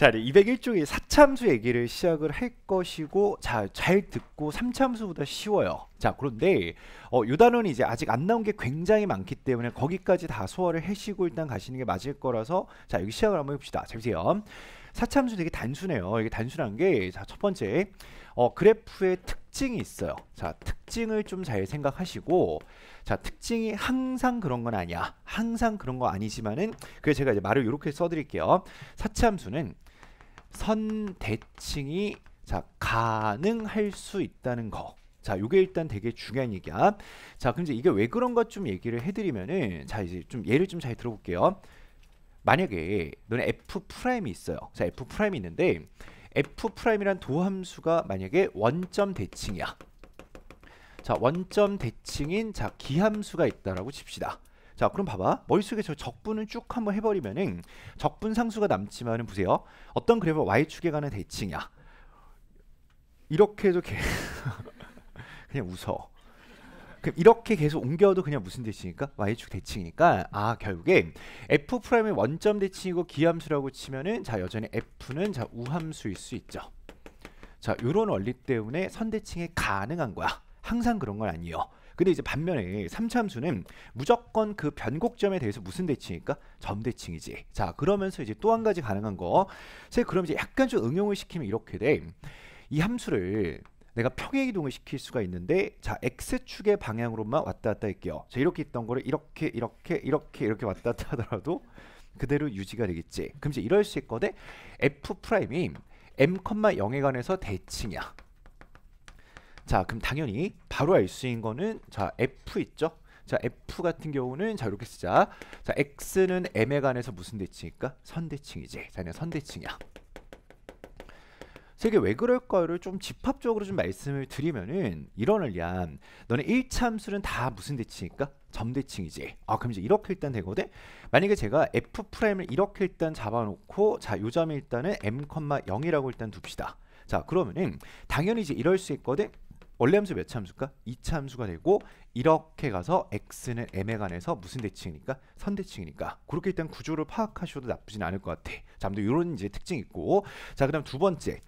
자, 2 0 1쪽이 사참수 얘기를 시작을 할 것이고 자, 잘 듣고 삼참수보다 쉬워요. 자, 그런데 어, 요 단어는 이제 아직 안 나온 게 굉장히 많기 때문에 거기까지 다 소화를 해시고 일단 가시는 게 맞을 거라서 자, 여기 시작을 한번 해봅시다. 잘 보세요. 사참수 되게 단순해요. 이게 단순한 게 자, 첫 번째 어, 그래프의 특징이 있어요. 자, 특징을 좀 잘 생각하시고 자, 특징이 항상 그런 건 아니야. 항상 그런 거 아니지만은 그래서 제가 이제 말을 이렇게 써드릴게요. 사치함수는 선대칭이 자 가능할 수 있다는 거. 자, 요게 일단 되게 중요한 얘기야. 자, 그럼 이제 이게 왜그런것 좀 얘기를 해드리면은 자 이제 좀 예를 좀 잘 들어볼게요. 만약에 너네 f 프라임이 있어요. 자, f 프라임이 있는데 f 프라임이란 도함수가 만약에 원점 대칭이야. 자, 원점 대칭인 자 기함수가 있다라고 칩시다. 자 그럼 봐봐 머릿속에 저적분은쭉 한번 해버리면은 적분 상수가 남지만은 보세요 어떤 그래프 y축에 가는 대칭이야 이렇게 해도 개 그냥 웃어 그럼 이렇게 계속 옮겨도 그냥 무슨 대칭이니까 y축 대칭이니까 아 결국에 f 프라임의 원점 대칭이고 기함수라고 치면은 자 여전히 f는 자 우함수일 수 있죠 자 요런 원리 때문에 선대칭이 가능한 거야 항상 그런 건 아니에요 근데 이제 반면에 삼참수는 무조건 그 변곡점에 대해서 무슨 대칭일까? 점대칭이지. 자, 그러면서 이제 또 한 가지 가능한 거. 그래서 그럼 이제 약간 좀 응용을 시키면 이렇게 돼. 이 함수를 내가 평행 이동을 시킬 수가 있는데 자 x축의 방향으로만 왔다 갔다 할게요. 자 이렇게 있던 거를 이렇게 이렇게 이렇게 이렇게 왔다 갔다 하더라도 그대로 유지가 되겠지. 그럼 이제 이럴 수 있거든. f 프라임이 m, 0에 관해서 대칭이야. 자 그럼 당연히 바로 알 수 있는 거는 자 f 있죠 자 f 같은 경우는 자 이렇게 쓰자 자 x는 m에 관해서 무슨 대칭일까 선대칭이지 자 그냥 선대칭이야 세계 왜 그럴까를 요좀 집합적으로 좀 말씀을 드리면은 이런을 위한 너네 일참수는 다 무슨 대칭일까? 점대칭이지. 아 그럼 이제 이렇게 일단 되거든. 만약에 제가 f 프라임을 이렇게 일단 잡아놓고 자요 점이 일단은 m, 0이라고 일단 둡시다. 자 그러면은 당연히 이제 이럴 수 있거든 원래 함수 몇 참수일까? 2참수가 되고 이렇게 가서 x는 m에 관해서 무슨 대칭이니까? 선대칭이니까 그렇게 일단 구조를 파악하셔도 나쁘진 않을 것 같아 자 아무튼 이런 이제 특징이 있고 자 그다음 두 번째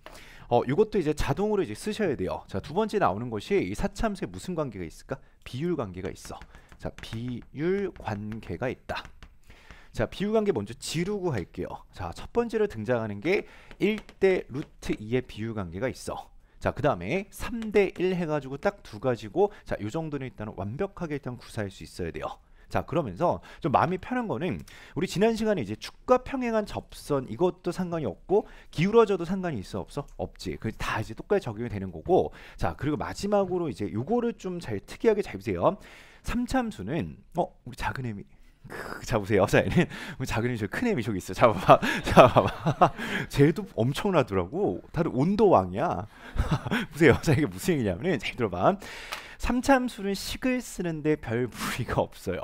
어 이것도 이제 자동으로 이제 쓰셔야 돼요 자 두 번째 나오는 것이 이4참수에 무슨 관계가 있을까? 비율 관계가 있어 자 비율 관계가 있다 자 비율관계 먼저 지르고 할게요 자 첫 번째로 등장하는 게 1대 루트 2의 비율관계가 있어 자, 그 다음에 3대 1 해가지고 딱 두 가지고 자, 요 정도는 일단 완벽하게 일단 구사할 수 있어야 돼요. 자 그러면서 좀 마음이 편한 거는 우리 지난 시간에 이제 축과 평행한 접선 이것도 상관이 없고 기울어져도 상관이 있어 없어 없지 그다 이제 똑같이 적용이 되는 거고 자 그리고 마지막으로 이제 요거를 좀 잘 특이하게 잘 보세요 삼참수는 어 우리 작은 애미 잡으세요. 자애는 작은 미큰 애미쇼가 있어. 잡아봐, 잡아봐. 쟤도 엄청나더라고. 다들 온도왕이야. 보세요, 자에게 무슨 얘기냐면은 잘 들어봐. 삼참술은 식을 쓰는데 별 무리가 없어요.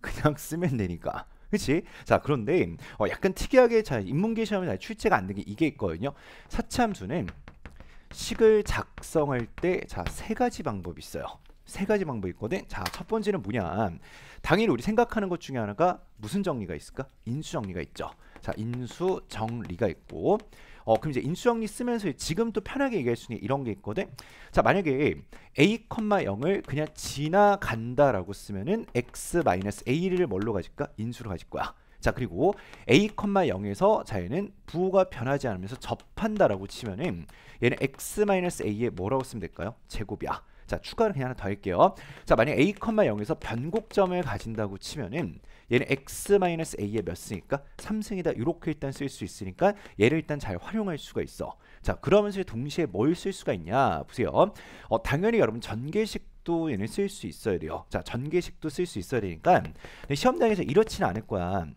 그냥 쓰면 되니까. 그치? 자 그런데 어, 약간 특이하게 인문계 시험에 잘 출제가 안 된 게 이게 있거든요. 사참수는 식을 작성할 때자세 가지 방법이 있어요. 세 가지 방법이 있거든. 자, 첫 번째는 뭐냐? 당연히 우리 생각하는 것 중에 하나가 무슨 정리가 있을까? 인수 정리가 있죠. 자, 인수 정리가 있고 어, 그럼 이제 인수 정리 쓰면서 지금 또 편하게 얘기할 수 있는 이런 게 있거든. 자, 만약에 a, 0을 그냥 지나간다라고 쓰면은 x-a를 뭘로 가질까? 인수로 가질 거야. 자 그리고 a, 0에서 자 얘는 부호가 변하지 않으면서 접한다라고 치면은 얘는 x-a에 뭐라고 쓰면 될까요? 제곱이야. 자 추가를 그냥 하나 더 할게요 자 만약 a, 0에서 변곡점을 가진다고 치면은 얘는 x-a의 몇이니까 3승이다 이렇게 일단 쓸 수 있으니까 얘를 일단 잘 활용할 수가 있어 자 그러면서 동시에 뭘 쓸 수가 있냐 보세요 어, 당연히 여러분 전개식 도 얘는 쓸 수 있어야 돼요. 자, 전개식도 쓸 수 있어야 되니까 시험장에서 이렇지는 않을 거야.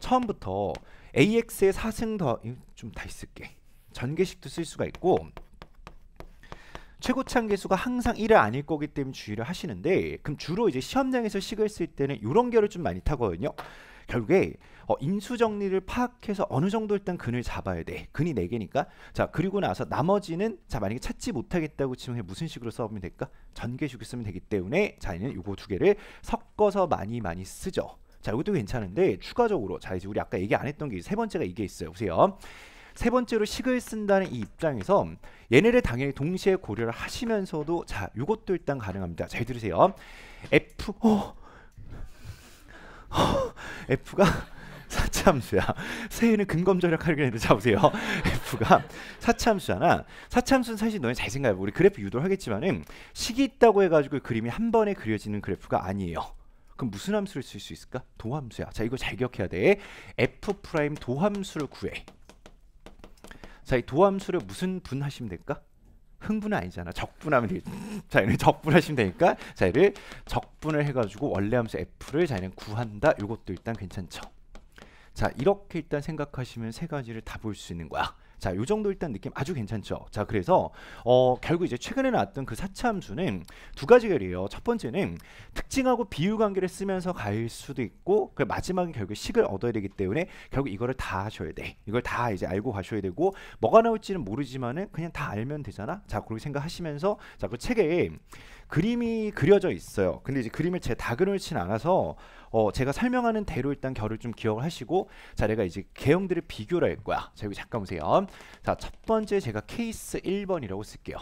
처음부터 AX의 4승 더 좀 다 있을게. 전개식도 쓸 수가 있고 최고창 계수가 항상 1회 아닐 거기 때문에 주의를 하시는데 그럼 주로 이제 시험장에서 식을 쓸 때는 이런 결을 좀 많이 타거든요. 결국에 어, 인수 정리를 파악해서 어느 정도 일단 근을 잡아야 돼. 근이 4 개니까. 자 그리고 나서 나머지는 자 만약에 찾지 못하겠다고 치면 무슨 식으로 써보면 될까? 전개식을 쓰면 되기 때문에 자기는 요거 두 개를 섞어서 많이 많이 쓰죠. 자 이것도 괜찮은데 추가적으로 자 이제 우리 아까 얘기 안 했던 게 세 번째가 이게 있어요. 보세요. 세 번째로 식을 쓴다는 이 입장에서 얘네를 당연히 동시에 고려를 하시면서도 자 이것도 일단 가능합니다. 잘 들으세요. F 어, 어, F가 사참수야. 새해는 근검절약하려고 했는데 잡으세요. F가 사참수잖아. 사참수는 사실 너네 잘 생각해봐. 우리 그래프 유도를 하겠지만은 식이 있다고 해가지고 그림이 한 번에 그려지는 그래프가 아니에요. 그럼 무슨 함수를 쓸 수 있을까? 도함수야. 자 이거 잘 기억해야 돼. F 프라임 도함수를 구해. 자, 이 도함수를 무슨 분 하시면 될까? 흥분은 아니잖아. 적분하면 돼. 자, 얘는 적분하시면 되니까 자, 얘를 적분을 해가지고 원래 함수 f를 자, 얘는 구한다. 이것도 일단 괜찮죠. 자, 이렇게 일단 생각하시면 세 가지를 다 볼 수 있는 거야. 자, 요 정도 일단 느낌 아주 괜찮죠. 자, 그래서 어, 결국 이제 최근에 나왔던 그 사참수는 두 가지 결이에요. 첫 번째는 특징하고 비유 관계를 쓰면서 갈 수도 있고 그 마지막에 결국 식을 얻어야 되기 때문에 결국 이거를 다 하셔야 돼. 이걸 다 이제 알고 가셔야 되고 뭐가 나올지는 모르지만은 그냥 다 알면 되잖아. 자, 그렇게 생각하시면서 자, 그 책에 그림이 그려져 있어요. 근데 이제 그림을 제다 그려놓진 않아서 어 제가 설명하는 대로 일단 결을 좀 기억을 하시고 자 내가 이제 개형들을 비교를 할 거야. 자 여기 잠깐 보세요. 자첫 번째 제가 케이스 1번이라고 쓸게요.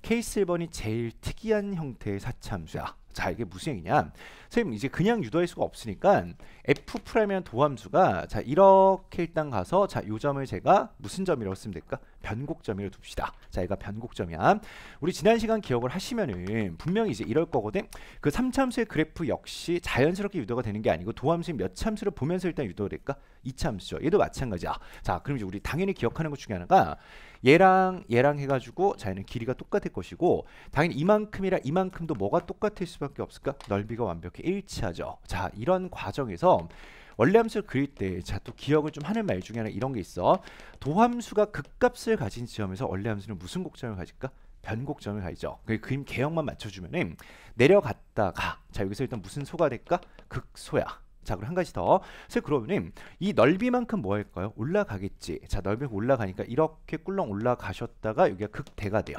케이스 1번이 제일 특이한 형태의 사참수야. 자 이게 무슨 얘기냐 선생님 이제 그냥 유도할 수가 없으니까 f 프라임이라 도함수가 자 이렇게 일단 가서 자 요 점을 제가 무슨 점이라고 쓰면 될까 변곡점이라고 둡시다 자 얘가 변곡점이야 우리 지난 시간 기억을 하시면은 분명히 이제 이럴 거거든 그 3참수의 그래프 역시 자연스럽게 유도가 되는 게 아니고 도함수인 몇 참수를 보면서 일단 유도가 될까 2참수죠 얘도 마찬가지야 자 그럼 이제 우리 당연히 기억하는 것 중에 하나가 얘랑 얘랑 해가지고 자연는 길이가 똑같을 것이고 당연히 이만큼이랑 이만큼도 뭐가 똑같을 수밖에 없을까? 넓이가 완벽히 일치하죠. 자 이런 과정에서 원래함수를 그릴 때 자 또 기억을 좀 하는 말 중에 하나 이런 게 있어. 도함수가 극값을 가진 지점에서 원래함수는 무슨 곡점을 가질까? 변곡점을 가죠. 그 그림 개형만 맞춰주면은 내려갔다가 자 여기서 일단 무슨 소가 될까? 극소야. 자 그럼 한 가지 더 그래서 그러면 이 넓이만큼 뭐 할까요? 올라가겠지 자 넓이가 올라가니까 이렇게 꿀렁 올라가셨다가 여기가 극대가 돼요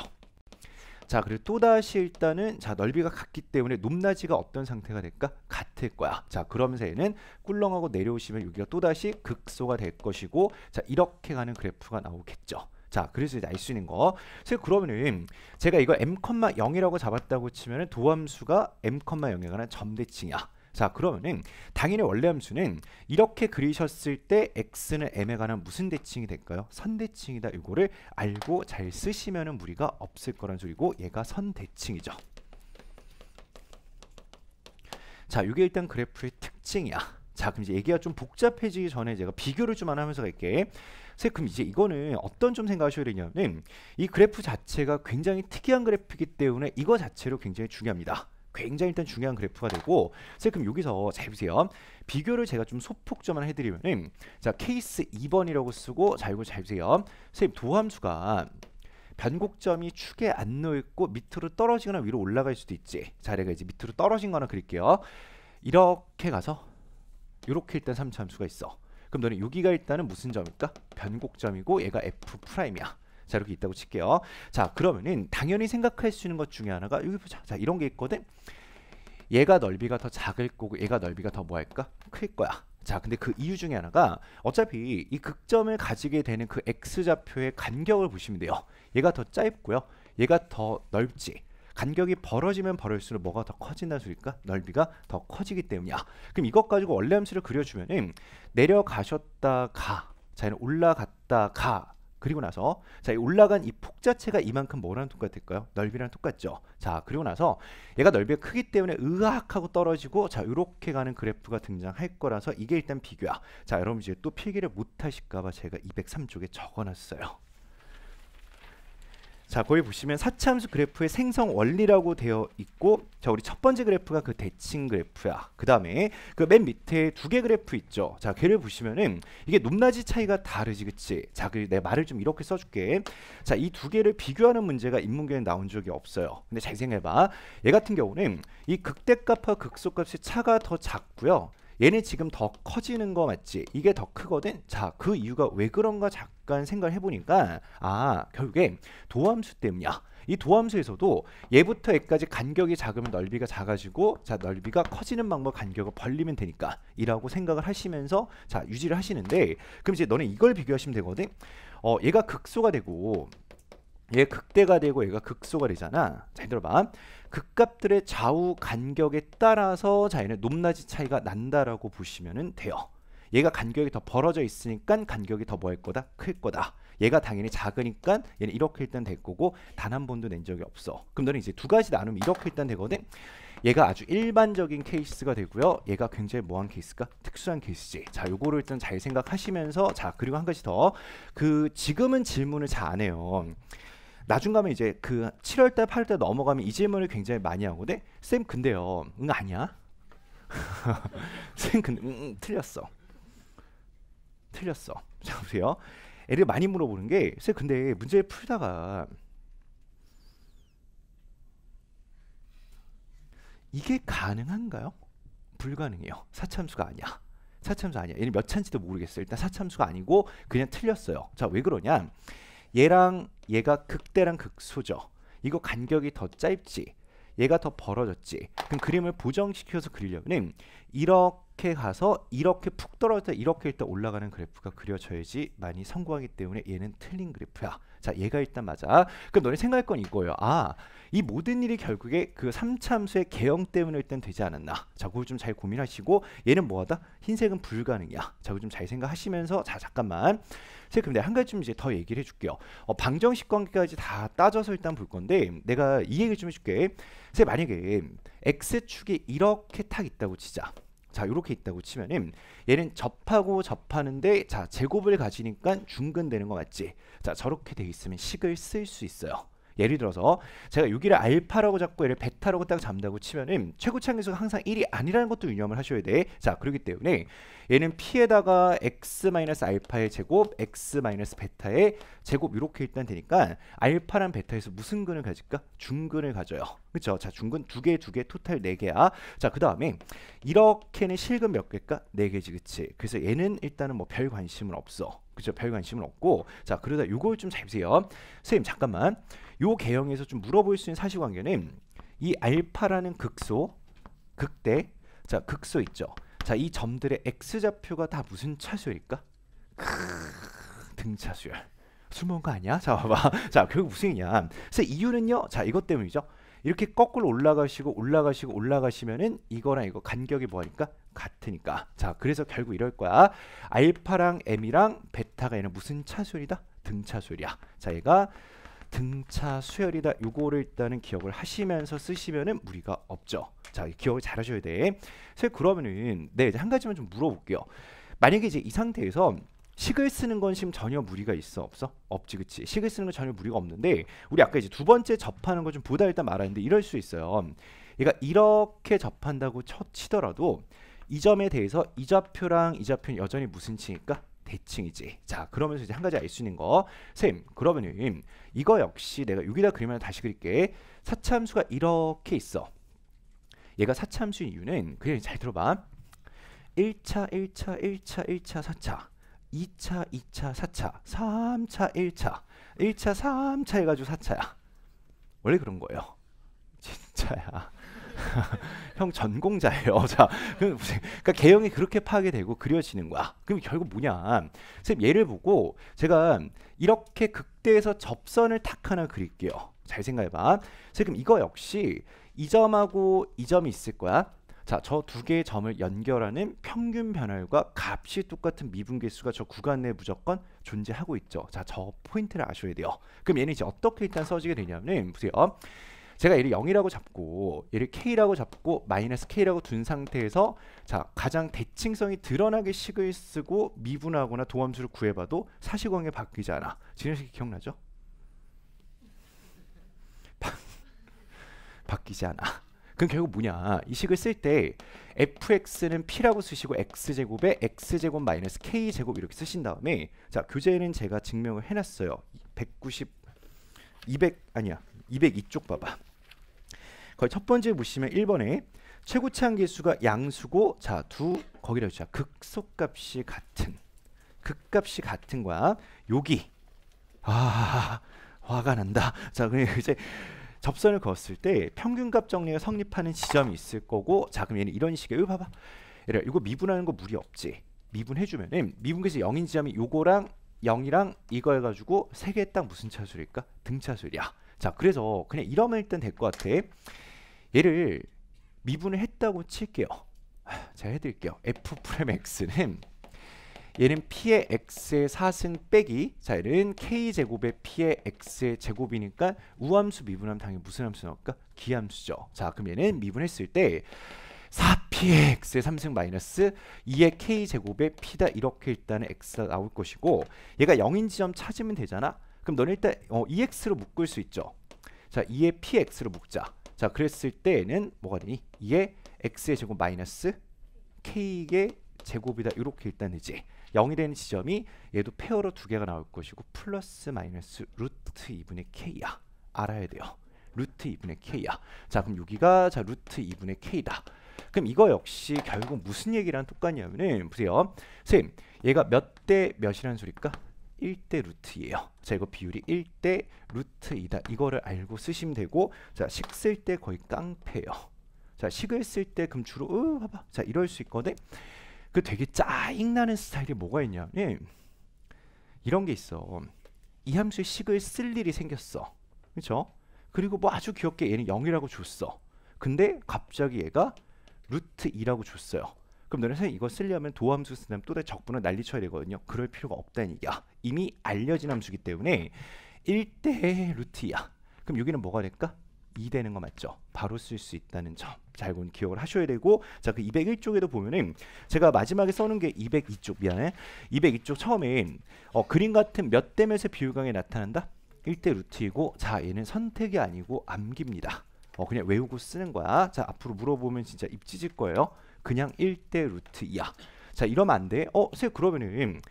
자 그리고 또다시 일단은 자 넓이가 같기 때문에 높낮이가 어떤 상태가 될까? 같을 거야 자 그러면서 얘는 꿀렁하고 내려오시면 여기가 또다시 극소가 될 것이고 자 이렇게 가는 그래프가 나오겠죠 자 그래서 이제 알 수 있는 거 그래서 그러면은 제가 이거 m,0이라고 잡았다고 치면은 도함수가 m,0에 관한 점대칭이야 자 그러면은 당연히 원래 함수는 이렇게 그리셨을 때 x는 m에 관한 무슨 대칭이 될까요? 선대칭이다 이거를 알고 잘 쓰시면은 무리가 없을 거란 소리고 얘가 선대칭이죠 자 이게 일단 그래프의 특징이야 자 그럼 이제 얘기가 좀 복잡해지기 전에 제가 비교를 좀 하면서 갈게 선생 그럼 이제 이거는 어떤 좀 생각하셔야 되냐면 이 그래프 자체가 굉장히 특이한 그래프이기 때문에 이거 자체로 굉장히 중요합니다 굉장히 일단 중요한 그래프가 되고 선생님 그럼 여기서 잘 보세요. 비교를 제가 좀 소폭점만 해드리면 자 케이스 2번이라고 쓰고 자 이거 잘 보세요. 선생님 도함수가 변곡점이 축에 안 놓여있고 밑으로 떨어지거나 위로 올라갈 수도 있지 자내가 이제 밑으로 떨어진 거나 그릴게요 이렇게 가서 이렇게 일단 3차함수가 있어 그럼 너는 여기가 일단은 무슨 점일까? 변곡점이고 얘가 f 프라임이야 자 이렇게 있다고 칠게요. 자 그러면은 당연히 생각할 수 있는 것 중에 하나가 여기 보자. 자 이런 게 있거든. 얘가 넓이가 더 작을 거고 얘가 넓이가 더 뭐할까? 클 거야. 자 근데 그 이유 중에 하나가 어차피 이 극점을 가지게 되는 그 x좌표의 간격을 보시면 돼요. 얘가 더 짧고요. 얘가 더 넓지. 간격이 벌어지면 벌어질수록 뭐가 더 커진다는 소리일까? 넓이가 더 커지기 때문이야. 그럼 이것 가지고 원래 함수를 그려주면은 내려가셨다가 자 올라갔다가 그리고 나서 자 올라간 이 폭 자체가 이만큼 뭐랑 똑같을까요? 넓이랑 똑같죠. 자 그리고 나서 얘가 넓이가 크기 때문에 으악하고 떨어지고 자 이렇게 가는 그래프가 등장할 거라서 이게 일단 비교야. 자 여러분 이제 또 필기를 못하실까봐 제가 203쪽에 적어놨어요. 자 거기 보시면 사치함수 그래프의 생성 원리라고 되어 있고 자 우리 첫 번째 그래프가 그 대칭 그래프야 그 다음에 그 맨 밑에 두 개 그래프 있죠 자 걔를 보시면은 이게 높낮이 차이가 다르지 그치 자그 내 말을 좀 이렇게 써줄게 자 이 두 개를 비교하는 문제가 인문계에 나온 적이 없어요 근데 잘 생각해봐 얘 같은 경우는 이 극대값과 극소값의 차가 더 작고요 얘네 지금 더 커지는 거 맞지? 이게 더 크거든. 자, 그 이유가 왜 그런가 잠깐 생각을 해보니까 아 결국엔 도함수 때문이야. 이 도함수에서도 얘부터 얘까지 간격이 작으면 넓이가 작아지고 자 넓이가 커지는 방법 간격을 벌리면 되니까 이라고 생각을 하시면서 자 유지를 하시는데 그럼 이제 너네 이걸 비교하시면 되거든 어 얘가 극소가 되고 얘 극대가 되고 얘가 극소가 되잖아 잘 들어봐 극값들의 그 좌우 간격에 따라서 자연의 높낮이 차이가 난다라고 보시면 돼요. 얘가 간격이 더 벌어져 있으니까 간격이 더 뭐일 거다? 클 거다. 얘가 당연히 작으니까 얘는 이렇게 일단 될 거고 단 한 번도 낸 적이 없어. 그럼 너는 이제 두 가지 나누면 이렇게 일단 되거든. 얘가 아주 일반적인 케이스가 되고요. 얘가 굉장히 뭐한 케이스가 특수한 케이스지. 자, 요거를 일단 잘 생각하시면서 자, 그리고 한 가지 더. 그 지금은 질문을 잘 안 해요. 나중 가면 이제 그 7월 달, 8월 달 넘어가면 이 질문을 굉장히 많이 하고데 쌤 근데요, 응 아니야? 쌤 근데 응, 틀렸어. 틀렸어. 자 보세요. 애를 많이 물어보는 게 쌤 근데 문제 풀다가 이게 가능한가요? 불가능해요. 사참수가 아니야. 사참수 아니야. 얘는 몇 찬지도 모르겠어요. 일단 사참수가 아니고 그냥 틀렸어요. 자, 왜 그러냐? 얘랑 얘가 극대랑 극소죠. 이거 간격이 더 짧지. 얘가 더 벌어졌지. 그럼 그림을 보정시켜서 그리려면 이렇게 이렇게 가서 이렇게 푹 떨어져 이렇게 일단 올라가는 그래프가 그려져야지 많이 성공하기 때문에 얘는 틀린 그래프야. 자, 얘가 일단 맞아. 그럼 너네 생각할 건 이거예요. 아, 이 모든 일이 결국에 그 삼참수의 개형 때문에 일단 되지 않았나. 자, 그걸 좀 잘 고민하시고 얘는 뭐하다? 흰색은 불가능이야. 자, 그걸 좀 잘 생각하시면서 자, 잠깐만. 선생님, 근데 한 가지 좀 이제 더 얘기를 해줄게요. 어, 방정식 관계까지 다 따져서 일단 볼 건데 내가 이 얘기를 좀 해줄게. 선생 만약에 X축이 이렇게 탁 있다고 치자. 자 이렇게 있다고 치면은 얘는 접하고 접하는데 자 제곱을 가지니까 중근되는 거 맞지? 자 저렇게 돼 있으면 식을 쓸 수 있어요. 예를 들어서 제가 여기를 알파라고 잡고 얘를 베타라고 딱 잡는다고 치면은 최고창항 계수가 항상 1이 아니라는 것도 유념을 하셔야 돼. 자, 그렇기 때문에 얘는 p에다가 x 알파의 제곱, x 마 베타의 제곱 이렇게 일단 되니까 알파랑 베타에서 무슨 근을 가질까? 중근을 가져요. 그렇죠? 자, 중근 두 개, 두 개, 토탈 네 개야. 자, 그다음에 이렇게는 실근 몇 개일까? 네 개지, 그렇지? 그래서 얘는 일단은 뭐 별 관심은 없어. 그죠? 렇별 관심은 없고 자 그러다 요걸 좀잘 보세요. 선생님 잠깐만 요 개형에서 좀 물어볼 수 있는 사실관계는 이 알파라는 극소, 극대, 자 극소 있죠. 자 이 점들의 x좌표가 다 무슨 차수일까? 크 등차수열. 숨은 거 아니야? 자 봐봐. 자 결국 무슨 얘기냐? 그래서 이유는요. 자 이것 때문이죠. 이렇게 거꾸로 올라가시고 올라가시고 올라가시면은 이거랑 이거 간격이 뭐하니까 같으니까 자 그래서 결국 이럴 거야 알파랑 m이랑 베타가 얘는 무슨 차수열이다 등차수열이야 자 얘가 등차 수혈이다 요거를 일단은 기억을 하시면서 쓰시면은 무리가 없죠 자 기억을 잘 하셔야 돼 선생님 그러면은 네 이제 한 가지만 좀 물어볼게요 만약에 이제 이 상태에서 식을 쓰는 건 지금 전혀 무리가 있어 없어? 없지 그치 식을 쓰는 건 전혀 무리가 없는데 우리 아까 이제 두 번째 접하는 거 좀 보다 일단 말하는데 이럴 수 있어요 얘가 이렇게 접한다고 쳐 치더라도 이 점에 대해서 이 좌표랑 이 좌표는 여전히 무슨 치니까 대칭이지. 자, 그러면서 이제 한 가지 알 수 있는 거. 쌤, 그러면은 이거 역시 내가 여기다 그리면 다시 그릴게. 사참수가 이렇게 있어. 얘가 사참수인 이유는 그냥 잘 들어봐. 1차, 1차, 1차, 1차, 4차. 2차, 2차, 4차. 3차, 1차. 1차, 3차 해가지고 4차야. 원래 그런 거예요. 진짜야. 형 전공자예요. 자, 그러니까 개형이 그렇게 파괴되고 그려지는 거야. 그럼 결국 뭐냐? 선생님 예를 보고 제가 이렇게 극대에서 접선을 탁 하나 그릴게요. 잘 생각해봐. 선생 이거 역시 이 점하고 이 점이 있을 거야. 자, 저 두 개의 점을 연결하는 평균 변할과 값이 똑같은 미분계수가 저 구간 내에 무조건 존재하고 있죠. 자, 저 포인트를 아셔야 돼요. 그럼 얘는 이제 어떻게 일단 써지게 되냐면 보세요. 제가 얘를 0이라고 잡고 얘를 k라고 잡고 마이너스 k라고 둔 상태에서 자 가장 대칭성이 드러나게 식을 쓰고 미분하거나 도함수를 구해봐도 사실관계 바뀌지 않아. 진현식 기억나죠? 바, 바뀌지 않아. 그럼 결국 뭐냐 이 식을 쓸 때 fx는 p라고 쓰시고 x제곱에 x제곱 마이너스 k제곱 이렇게 쓰신 다음에 자 교재에는 제가 증명을 해놨어요 190 200 아니야 202쪽 봐봐 거의 첫 번째 보시면 1번에 최고치한 개수가 양수고 자 두 거기다 자극속값이 같은 극값이 같은 거야. 여기 아 화가 난다. 자 그럼 이제 접선을 그었을 때 평균값 정리가 성립하는 지점이 있을 거고 자 그럼 얘는 이런 식의 이 봐봐. 얘 이거 미분하는 거 무리 없지. 미분해주면은 미분계수 0인 지점이 요거랑 0이랑 이거 해가지고 세 개 딱 무슨 차수일까? 등차수야. 자 그래서 그냥 이러면 일단 될 것 같아. 얘를 미분을 했다고 칠게요. 아, 제가 해드릴게요. f 프레임 x는 얘는 p의 x의 4승 빼기 자 얘는 k제곱의 p의 x의 제곱이니까 우함수 미분하면 당연히 무슨 함수 나올까? 기함수죠. 자 그럼 얘는 미분했을 때 4p의 x의 3승 마이너스 2의 k제곱의 p다 이렇게 일단은 x가 나올 것이고 얘가 0인 지점 찾으면 되잖아. 그럼 너는 일단 어, 2x로 e 묶을 수 있죠. 자 2의 px로 묶자. 자 그랬을 때는 뭐가 되니? 이게 x의 제곱 마이너스 k의 제곱이다 이렇게 일단 되지 0이 되는 지점이 얘도 페어로 두 개가 나올 것이고 플러스 마이너스 루트 2분의 k야 알아야 돼요 루트 2분의 k야 자 그럼 여기가 자 루트 2분의 k다 그럼 이거 역시 결국 무슨 얘기랑 똑같냐면은 보세요 선생님 얘가 몇 대 몇이라는 소리일까? 1대 루트예요. 자 이거 비율이 1대 루트이다. 이거를 알고 쓰시면 되고 자 식 쓸 때 거의 깡패예요. 자 식을 쓸때 그럼 주로 으 봐봐 자 이럴 수 있거든. 그 되게 짜잉나는 스타일이 뭐가 있냐? 예. 이런 게 있어. 이 함수의 식을 쓸 일이 생겼어. 그렇죠? 그리고 뭐 아주 귀엽게 얘는 0이라고 줬어. 근데 갑자기 얘가 루트 2라고 줬어요. 그럼 너네 선생님 이거 쓰려면 도함수 쓰면 또다시 적분을 날리쳐야 되거든요. 그럴 필요가 없다는 얘기야. 이미 알려진 함수기 이 때문에 1대 루트야. 그럼 여기는 뭐가 될까? 2 되는 거 맞죠? 바로 쓸 수 있다는 점. 잘 본 기억을 하셔야 되고 자 그 201쪽에도 보면은 제가 마지막에 써놓은 게 202쪽 미안해 202쪽 처음엔 어, 그림 같은 몇 대 몇의 비율강에 나타난다? 1대 루트이고 자 얘는 선택이 아니고 암기입니다. 어 그냥 외우고 쓰는 거야. 자 앞으로 물어보면 진짜 입찢을 거예요. 그냥 1대 루트 2야. 자 이러면 안 돼. 어, 세 그러면은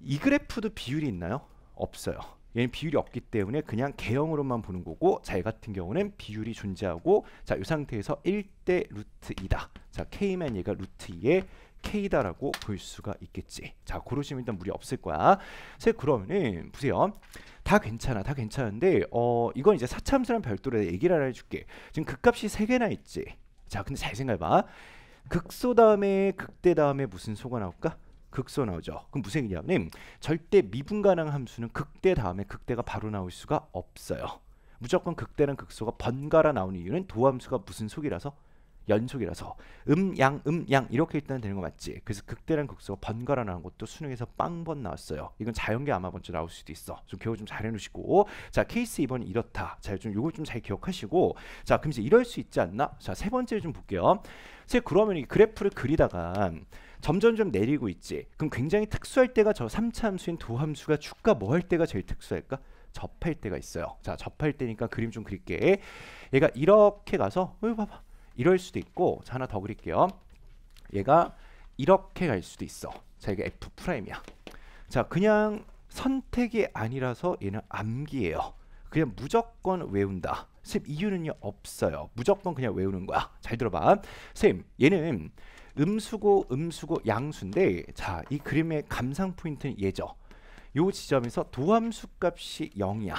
이 그래프도 비율이 있나요? 없어요. 얘는 비율이 없기 때문에 그냥 개형으로만 보는 거고 자, 이 같은 경우는 비율이 존재하고 자, 이 상태에서 1대 루트 2다. 자, k 만 얘가 루트 2에 K다라고 볼 수가 있겠지. 자, 고러시면 일단 무리 없을 거야. 그래서 그러면은 보세요. 다 괜찮아, 다 괜찮은데 어 이건 이제 사참수랑 별도로 얘기를 해줄게. 지금 그값이3 개나 있지. 자, 근데 잘 생각해봐. 극소 다음에 극대 다음에 무슨 소가 나올까? 극소 나오죠. 그럼 무슨 얘기냐면 절대 미분 가능 함수는 극대 다음에 극대가 바로 나올 수가 없어요. 무조건 극대랑 극소가 번갈아 나오는 이유는 도함수가 무슨 속이라서 연속이라서 음양 음양 이렇게 일단 되는 거 맞지? 그래서 극대란 극소 번갈아 나온 것도 수능에서 빵번 나왔어요. 이건 자연계 아마 먼저 나올 수도 있어. 좀 기억 을좀 잘해놓으시고 자 케이스 2번 이렇다. 자좀 요걸 좀 잘 기억하시고 자 그럼 이제 이럴 수 있지 않나? 자 세 번째 를좀 볼게요. 제 그러면 이 그래프를 그리다가 점점점 내리고 있지. 그럼 굉장히 특수할 때가 저 3차 함수인 도 함수가 축가뭐 할 때가 제일 특수할까? 접할 때가 있어요. 자, 접할 때니까 그림 좀 그릴게. 얘가 이렇게 가서, 어, 봐봐. 이럴 수도 있고 자 하나 더 그릴게요. 얘가 이렇게 갈 수도 있어. 자 이게 F 프라임이야. 자 그냥 선택이 아니라서 얘는 암기예요. 그냥 무조건 외운다. 쌤 이유는요 없어요. 무조건 그냥 외우는 거야. 잘 들어봐. 쌤 얘는 음수고 음수고 양수인데 자 이 그림의 감상 포인트는 얘죠. 요 지점에서 도함수 값이 0이야.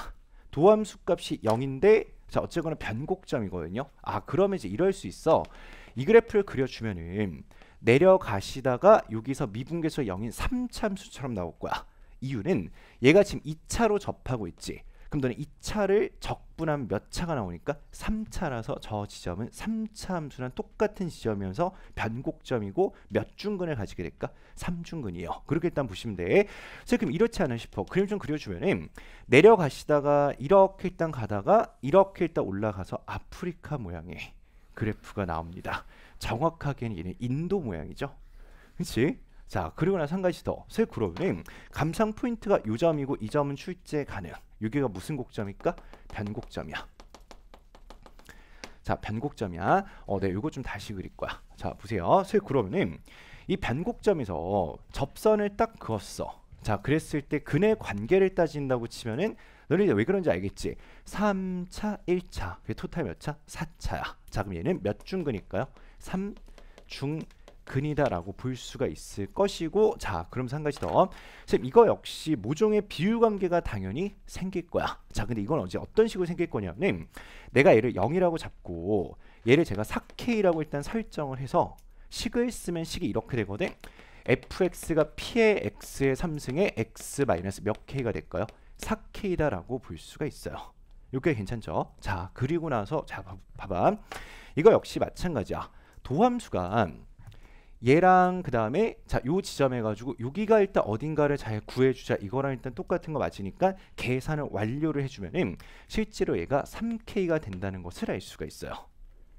도함수 값이 0인데 자 어쨌거나 변곡점이거든요. 아 그러면 이제 이럴 수 있어. 이 그래프를 그려주면은 내려가시다가 여기서 미분계수 0인 3참수처럼 나올 거야. 이유는 얘가 지금 2차로 접하고 있지. 그럼 너는 이차를 적분한 몇 차가 나오니까 3차라서저 지점은 3차 함수랑 똑같은 지점이면서 변곡점이고 몇 중근을 가지게 될까? 3중근이에요 그렇게 일단 보시면 돼. 그래서 이렇지 않아 싶어. 그림 좀그려주면 내려가시다가 이렇게 일단 가다가 이렇게 일단 올라가서 아프리카 모양의 그래프가 나옵니다. 정확하게는 얘는 인도 모양이죠. 그렇지? 자 그리고 나서 한 가지 더새 그룹은 감상 포인트가 이 점이고 이 점은 출제 가능 여기가 무슨 곡점입까 변곡점이야 자 변곡점이야 어, 네 이거 좀 다시 그릴 거야 자 보세요 새 그룹은 이 변곡점에서 접선을 딱 그었어 자 그랬을 때 근의 관계를 따진다고 치면은 너는 이제 왜 그런지 알겠지 3차 1차 그게 토탈 몇 차? 4차야 자 그럼 얘는 몇 중근일까요? 3중 근이다라고 볼 수가 있을 것이고 자 그럼 한 가지 더 선생님 이거 역시 모종의 비율관계가 당연히 생길 거야 자 근데 이건 어제 어떤 식으로 생길 거냐면 내가 얘를 0이라고 잡고 얘를 제가 4K라고 일단 설정을 해서 식을 쓰면 식이 이렇게 되거든 fx가 p의 x의 3승에 x 마이너스 몇 k가 될까요? 4k다라고 볼 수가 있어요. 요게 괜찮죠? 자, 그리고 나서 자, 봐봐. 이거 역시 마찬가지야. 도함수가 얘랑 그 다음에 자 요 지점 해가지고 여기가 일단 어딘가를 잘 구해주자 이거랑 일단 똑같은 거 맞으니까 계산을 완료를 해주면은 실제로 얘가 3K가 된다는 것을 알 수가 있어요.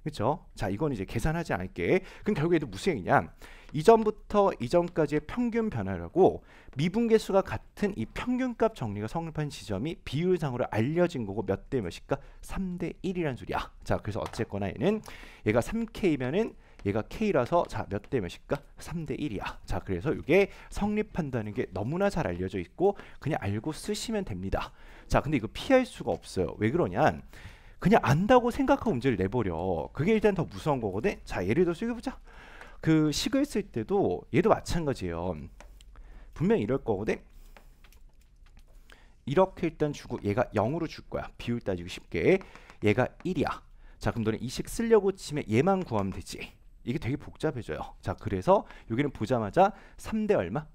그쵸자 이건 이제 계산하지 않을게. 그럼 결국에도 무슨 얘기냐? 이전부터 이전까지의 평균 변화라고 미분계수가 같은 이 평균값 정리가 성립한 지점이 비율상으로 알려진 거고 몇 대 몇일까? 3대 1이란 소리야. 자 그래서 어쨌거나 얘는 얘가 3K면은 얘가 K라서 자 몇 대 몇일까? 3 대 1이야. 자 그래서 이게 성립한다는 게 너무나 잘 알려져 있고 그냥 알고 쓰시면 됩니다. 자 근데 이거 피할 수가 없어요. 왜 그러냐? 그냥 안다고 생각하고 문제를 내버려. 그게 일단 더 무서운 거거든. 자 예를 들어서 이거 보자. 그 식을 쓸 때도 얘도 마찬가지예요. 분명 이럴 거거든. 이렇게 일단 주고 얘가 0으로 줄 거야. 비율 따지기 쉽게. 얘가 1이야. 자 그럼 너는 이식 쓰려고 치면 얘만 구하면 되지. 이게 되게 복잡해져요. 자, 그래서 여기는 보자마자 3대 얼마?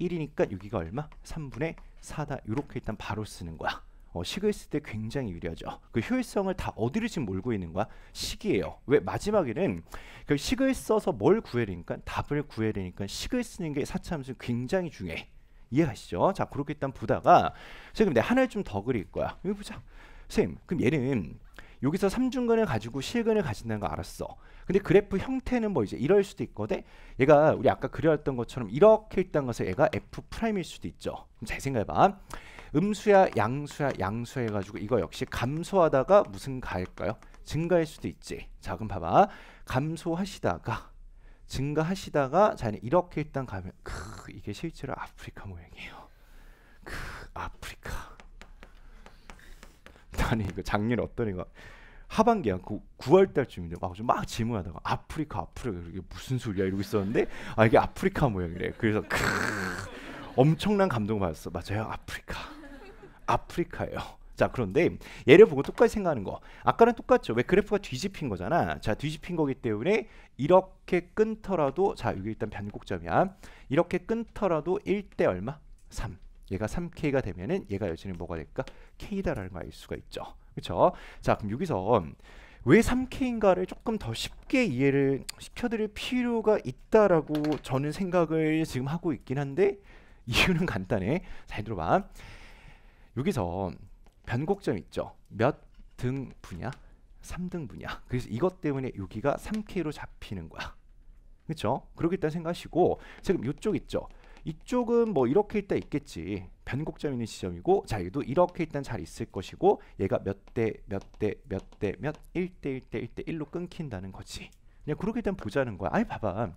1이니까 여기가 얼마? 3분의 4다. 이렇게 일단 바로 쓰는 거야. 어, 식을 쓸 때 굉장히 유리하죠. 그 효율성을 다 어디를 지금 몰고 있는 거야? 식이에요. 왜 마지막에는 그 식을 써서 뭘구해야되니까 답을 구해야되니까 식을 쓰는 게 사차함수 는 굉장히 중요해. 이해하시죠? 자 그렇게 일단 보다가 지금 내 하나를 좀 더 그릴 거야. 여기 보자. 선생님 그럼 얘는 여기서 삼중근을 가지고 실근을 가진다는 거 알았어. 근데 그래프 형태는 뭐 이제 이럴 수도 있거든. 얘가 우리 아까 그려왔던 것처럼 이렇게 있던 것을 얘가 f 프라임일 수도 있죠. 잘 생각해봐. 음수야 양수야 양수 해가지고 이거 역시 감소하다가 무슨 가일까요? 증가일 수도 있지. 자 그럼 봐봐. 감소하시다가 증가하시다가 자 이렇게 일단 가면 크 이게 실제로 아프리카 모양이에요. 크 아프리카. 아니 이거 작년 어떤 이거 하반기 한 9월 달쯤인데 막, 막 질문하다가 아프리카 아프리카 이게 무슨 소리야 이러고 있었는데 아 이게 아프리카 모양이래 그래서 크 엄청난 감동을 받았어 맞아요 아프리카 아프리카예요 자 그런데 얘를 보고 똑같이 생각하는 거 아까랑 똑같죠 왜 그래프가 뒤집힌 거잖아 자 뒤집힌 거기 때문에 이렇게 끊더라도 자 여기 일단 변곡점이야 이렇게 끊더라도 1대 얼마 3 얘가 3K가 되면은 얘가 여전히 뭐가 될까? K다라는 걸알 수가 있죠. 그렇죠? 자, 그럼 여기서 왜 3K인가를 조금 더 쉽게 이해를 시켜드릴 필요가 있다라고 저는 생각을 지금 하고 있긴 한데 이유는 간단해. 잘 들어봐. 여기서 변곡점 있죠. 몇 등 분야? 3등 분야. 그래서 이것 때문에 여기가 3K로 잡히는 거야. 그렇죠? 그렇게 일단 생각하시고 지금 이쪽 있죠. 이쪽은 뭐 이렇게 일단 있겠지. 변곡점 있는 지점이고 자 얘도 이렇게 일단 잘 있을 것이고 얘가 몇 대 몇 대 몇 대 몇일대일대일대 일로 끊긴다는 거지. 그냥 그렇게 일단 보자는 거야. 아이 봐봐.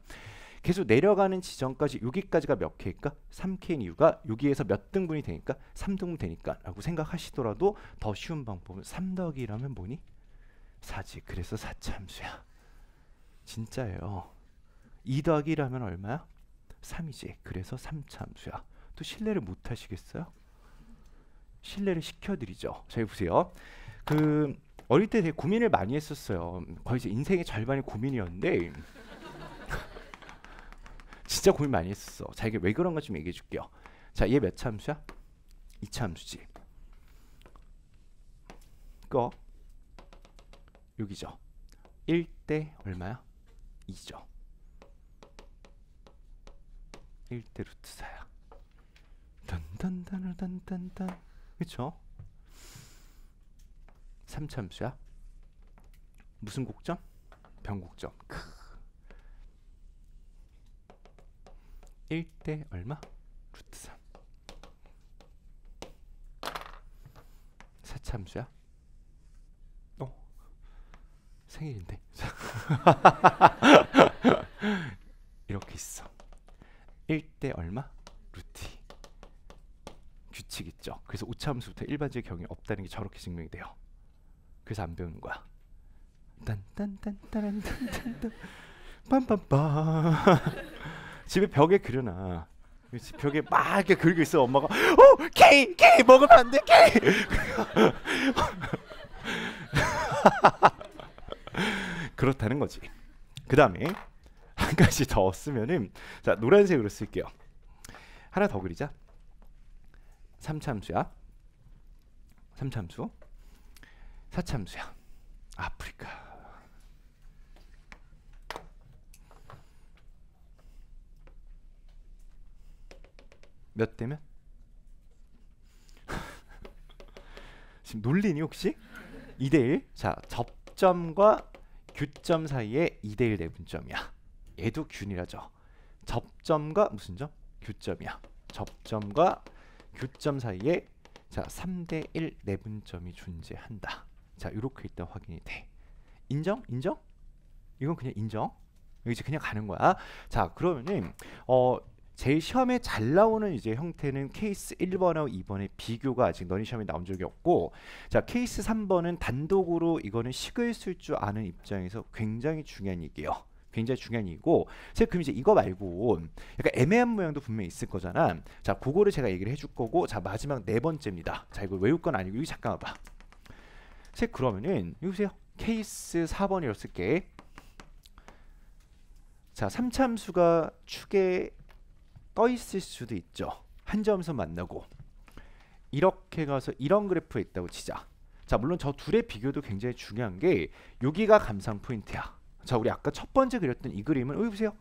계속 내려가는 지점까지 여기까지가 몇 K일까? 3K인 이유가 여기에서 몇 등분이 되니까 3등분 되니까 라고 생각하시더라도 더 쉬운 방법은 3 더하기 1하면 뭐니? 4지. 그래서 4참수야. 진짜예요. 2 더하기 1하면 얼마야? 3이지. 그래서 3참수야. 또 신뢰를 못 하시겠어요? 신뢰를 시켜드리죠. 잘 보세요. 그 어릴 때 되게 고민을 많이 했었어요. 거의 이제 인생의 절반이 고민이었는데 진짜 고민 많이 했었어. 자 이게 왜 그런가 좀 얘기해 줄게요. 자, 얘 몇 참수야? 2참수지. 거 여기죠. 1대 얼마야? 2죠. 1대 루트 4야 단단단을 단단단 그쵸? 3참수야 무슨 곡점? 변곡점 크. 1대 얼마? 루트 3 4참수야 어? 생일인데 1대 얼마? 루트 규칙 있죠. 그래서 우차함수부터 일반적인 경이 없다는 게 저렇게 증명이 돼요. 그래서 안 배우는 거야. 딴딴딴따딴딴딴 빰빰빰 집에 벽에 그려놔. 집 벽에 막 이렇게 긁고 있어 엄마가 오 어, 케이 케이 먹으면 안돼 케이 그렇다는 거지 그 다음에 한 가지 더쓰면은자 노란색으로 쓸게요. 하나 더 그리자. 삼참수야. 삼참수. 사참수야. 아프리카. 몇 대면? 지금 놀리니 혹시? 2대1? 자, 접점과 규점 사이의 2대1 내분점이야. 얘도 균이라죠. 접점과 무슨 점? 교점이야 접점과 교점 사이에 자 3대1 내분점이 존재한다. 자 이렇게 일단 확인이 돼. 인정? 인정? 이건 그냥 인정. 이제 그냥 가는 거야. 자 그러면은 어 제일 시험에 잘 나오는 이제 형태는 케이스 1번하고 2번의 비교가 아직 너희 시험에 나온 적이 없고 자 케이스 3번은 단독으로 이거는 식을 쓸 줄 아는 입장에서 굉장히 중요한 얘기예요. 굉장히 중요한 이고 선생님 그럼 이제 이거 말고 약간 애매한 모양도 분명히 있을 거잖아 자 그거를 제가 얘기를 해줄 거고 자 마지막 네 번째입니다 자 이거 외울 건 아니고 여기 잠깐 와봐 선 그러면은 여기 보세요 케이스 4번이라고 쓸게 자 3참수가 축에 떠 있을 수도 있죠 한 점에서 만나고 이렇게 가서 이런 그래프에 있다고 치자 자 물론 저 둘의 비교도 굉장히 중요한 게 여기가 감상 포인트야 자 우리 아까 첫 번째 그렸던 이 그림을 여기 보세요.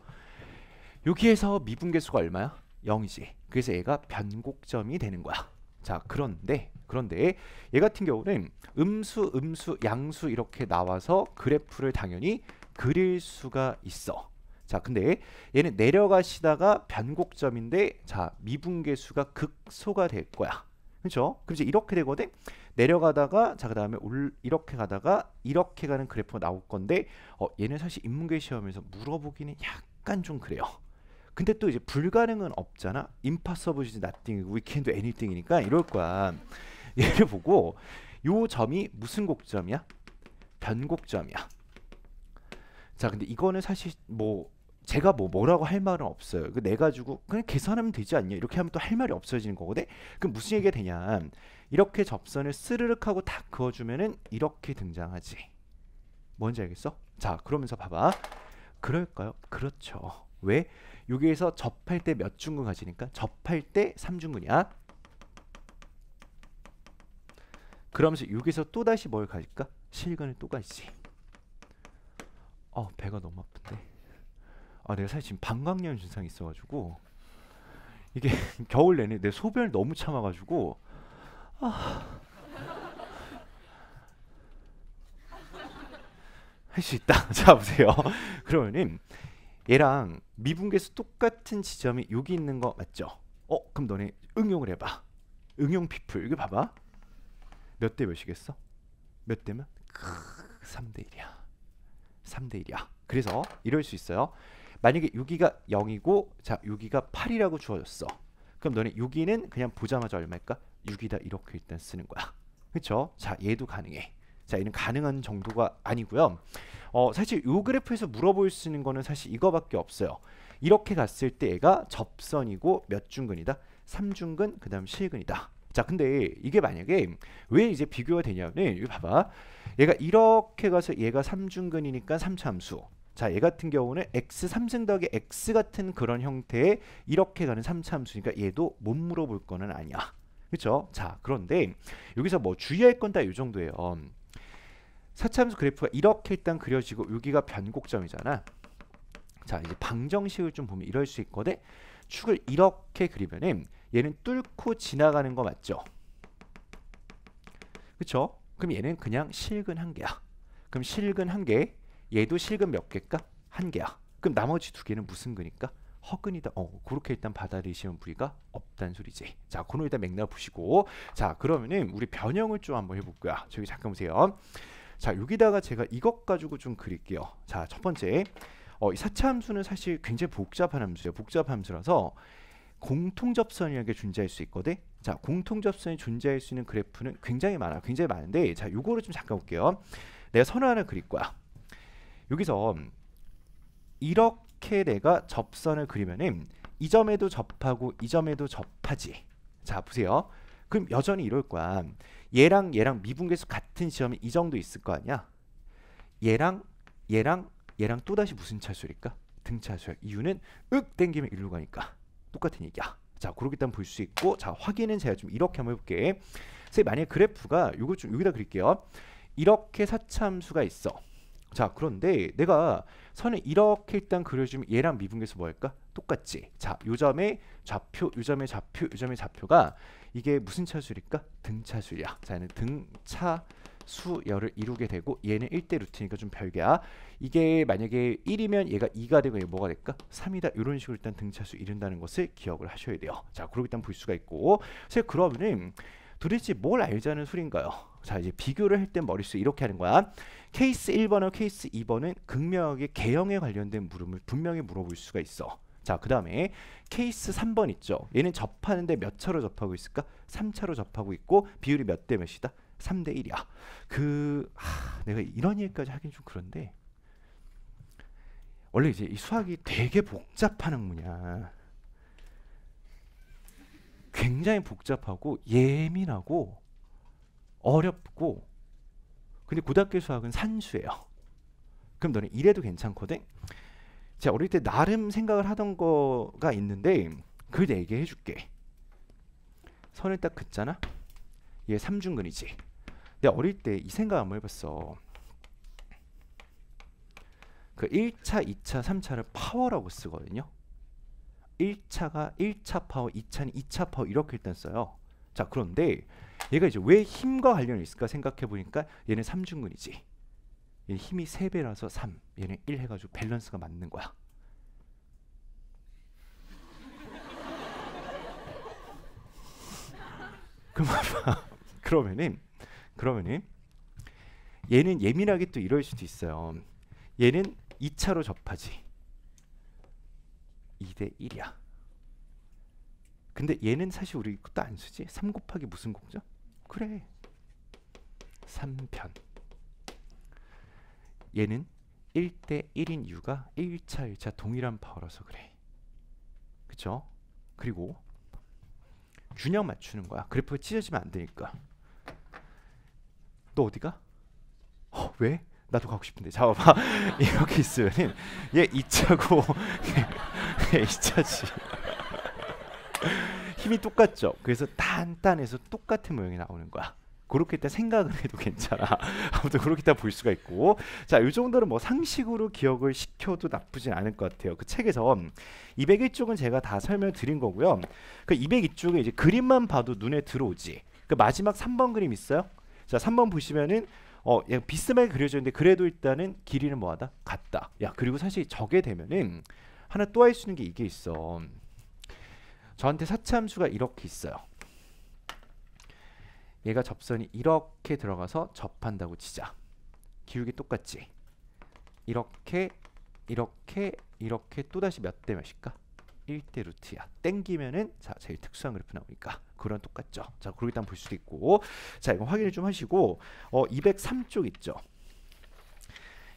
여기에서 미분계수가 얼마야? 0이지. 그래서 얘가 변곡점이 되는 거야. 자 그런데 그런데 얘 같은 경우는 음수 음수 양수 이렇게 나와서 그래프를 당연히 그릴 수가 있어. 자 근데 얘는 내려가시다가 변곡점인데 자 미분계수가 극소가 될 거야. 그렇죠? 그럼 이제 이렇게 되거든. 내려가다가 자 그다음에 올 이렇게 가다가 이렇게 가는 그래프가 나올 건데 어, 얘는 사실 인문계 시험에서 물어보기는 약간 좀 그래요. 근데 또 이제 불가능은 없잖아. 임파서블 이즈 나띵 위켄드 애니띵이니까 이럴 거야. 얘를 보고 요 점이 무슨 곡점이야? 변곡점이야. 자, 근데 이거는 사실 뭐 제가 뭐 뭐라고 할 말은 없어요. 내 그 네 가지고 그냥 계산하면 되지 않냐 이렇게 하면 또 할 말이 없어지는 거거든. 그럼 무슨 얘기가 되냐? 이렇게 접선을 스르륵 하고 다 그어주면은 이렇게 등장하지. 뭔지 알겠어? 자 그러면서 봐봐. 그럴까요? 그렇죠. 왜? 여기에서 접할 때 몇 중근 가지니까 접할 때 3중근이야. 그러면서 여기서 또 다시 뭘 가질까? 실근을 또 가지. 어 배가 너무 아픈데. 아 내가 사실 지금 방광염 증상이 있어가지고 이게 겨울 내내 내 소변을 너무 참아가지고 아할수 있다. 자 보세요. 그러면은 얘랑 미분계수 똑같은 지점이 여기 있는 거 맞죠? 어 그럼 너네 응용을 해봐. 응용 피플 이거 봐봐. 몇 대 몇이겠어? 몇 대면? 크 3대 1이야. 3대 1이야. 그래서 이럴 수 있어요. 만약에 6이가 0이고 자 여기가 8이라고 주어졌어. 그럼 너네 6이는 그냥 보자마자 얼마일까? 6이다 이렇게 일단 쓰는 거야. 그쵸자 얘도 가능해. 자 얘는 가능한 정도가 아니고요. 어, 사실 요 그래프에서 물어볼 수 있는 거는 사실 이거밖에 없어요. 이렇게 갔을 때 얘가 접선이고 몇 중근이다? 3중근 그 다음 실근이다. 자 근데 이게 만약에 왜 이제 비교가 되냐면 여기 봐봐 얘가 이렇게 가서 얘가 3중근이니까 3참수 자, 얘 같은 경우는 x 3승덕의 x 같은 그런 형태의 이렇게 가는 3차 함수니까 얘도 못 물어볼 거는 아니야. 그렇죠? 자, 그런데 여기서 뭐 주의할 건 다 이 정도예요. 4차 음, 함수 그래프가 이렇게 일단 그려지고 여기가 변곡점이잖아. 자, 이제 방정식을 좀 보면 이럴 수 있거든. 축을 이렇게 그리면은 얘는 뚫고 지나가는 거 맞죠? 그렇죠? 그럼 얘는 그냥 실근 한 개야. 그럼 실근 한 개, 얘도 실근 몇 개일까? 한 개야. 그럼 나머지 두 개는 무슨 근일까? 허근이다. 어, 그렇게 일단 받아들이시면 부위가 없단 소리지. 자, 그건 일단 맥락 보시고. 자, 그러면은 우리 변형을 좀 한번 해볼게요. 저기 잠깐 보세요. 자, 여기다가 제가 이것 가지고 좀 그릴게요. 자, 첫 번째. 어, 이 사차 함수는 사실 굉장히 복잡한 함수예요. 복잡한 함수라서 공통접선이라는 게 존재할 수 있거든. 자, 공통접선이 존재할 수 있는 그래프는 굉장히 많아. 굉장히 많은데, 자, 요거를 좀 잠깐 볼게요. 내가 선을 하나 그릴 거야. 여기서 이렇게 내가 접선을 그리면은 이 점에도 접하고 이 점에도 접하지. 자 보세요. 그럼 여전히 이럴 거야. 얘랑 얘랑 미분계수 같은 지점이 이 정도 있을 거 아니야. 얘랑 얘랑 얘랑 또다시 무슨 차수일까? 등차수야. 이유는 윽 땡기면 일로 가니까. 똑같은 얘기야. 자 그렇게 일단 볼수 있고 자 확인은 제가 좀 이렇게 한번 해볼게. 선생님 만약에 그래프가 요거 좀 여기다 그릴게요. 이렇게 사참수가 있어. 자 그런데 내가 선을 이렇게 일단 그려주면 얘랑 미분계수 뭐 할까? 똑같지 자 요점의 좌표 요점의 좌표 요점의 좌표가 이게 무슨 차수일까? 등차수야 자 얘는 등차 수열을 이루게 되고 얘는 1대 루트니까 좀 별개야 이게 만약에 1이면 얘가 2가 되고 얘 뭐가 될까? 3이다 이런 식으로 일단 등차수 이룬다는 것을 기억을 하셔야 돼요 자 그러고 일단 볼 수가 있고 그래서 그러면은 도대체 뭘 알자는 소리인가요자 이제 비교를 할 때 머릿속에 이렇게 하는 거야. 케이스 1번과 케이스 2번은 극명하게 개형에 관련된 물음을 분명히 물어볼 수가 있어. 자, 그 다음에 케이스 3번 있죠. 얘는 접하는데 몇 차로 접하고 있을까? 3차로 접하고 있고 비율이 몇 대 몇이다? 3대 1이야. 그 하, 내가 이런 얘기까지 하긴 좀 그런데 원래 이제 이 수학이 되게 복잡한 학문이야. 굉장히 복잡하고 예민하고 어렵고 근데 고등학교 수학은 산수예요. 그럼 너는 이래도 괜찮거든. 제 어릴 때 나름 생각을 하던 거가 있는데 그걸 얘기해 줄게. 선을 딱 긋잖아. 얘 삼중근이지. 내가 어릴 때 이 생각 한번 해봤어. 그 1차, 2차, 3차를 파워라고 쓰거든요. 1차가 1차 파워, 2차는 2차 파워 이렇게 일단 써요. 자 그런데 얘가 이제 왜 힘과 관련이 있을까 생각해 보니까 얘는 3중근이지. 얘는 힘이 3배라서 3, 얘는 1 해가지고 밸런스가 맞는 거야. 그 그러면은 그러면은 얘는 예민하게 또 이럴 수도 있어요. 얘는 2차로 접하지. 2대 1이야. 근데 얘는 사실 우리 것도안 쓰지. 3 곱하기 무슨 공죠? 그래. 3편. 얘는 1대 1인 이유가 1차 1차 동일한 파워라서 그래. 그쵸? 그리고 균형 맞추는 거야. 그래프 찢어지면 안 되니까. 또 어디가? 어, 왜? 나도 가고 싶은데. 잡아봐. 이렇게 있으면얘 2차고 H자지 힘이 똑같죠. 그래서 단단해서 똑같은 모양이 나오는 거야. 그렇게 때생각을 해도 괜찮아. 아무튼 그렇게 다 볼 수가 있고, 자, 이 정도는 뭐 상식으로 기억을 시켜도 나쁘진 않을 것 같아요. 그 책에서 201쪽은 제가 다 설명 드린 거고요. 그 202쪽에 이제 그림만 봐도 눈에 들어오지. 그 마지막 3번 그림 있어요? 자, 3번 보시면은 어, 그냥 비스듬하게 그려져 있는데 그래도 일단은 길이는 뭐하다? 같다. 야, 그리고 사실 저게 되면은 하나 또 할 수 있는 게 이게 있어. 저한테 사치수가 이렇게 있어요. 얘가 접선이 이렇게 들어가서 접한다고 치자. 기울기 똑같지? 이렇게 이렇게 이렇게 또다시 몇 대 몇일까? 1대 루트야. 땡기면은 자 제일 특수한 그래프 나오니까 그런 똑같죠. 자 그리고 일단 볼 수도 있고 자 이거 확인을 좀 하시고 어 203쪽 있죠.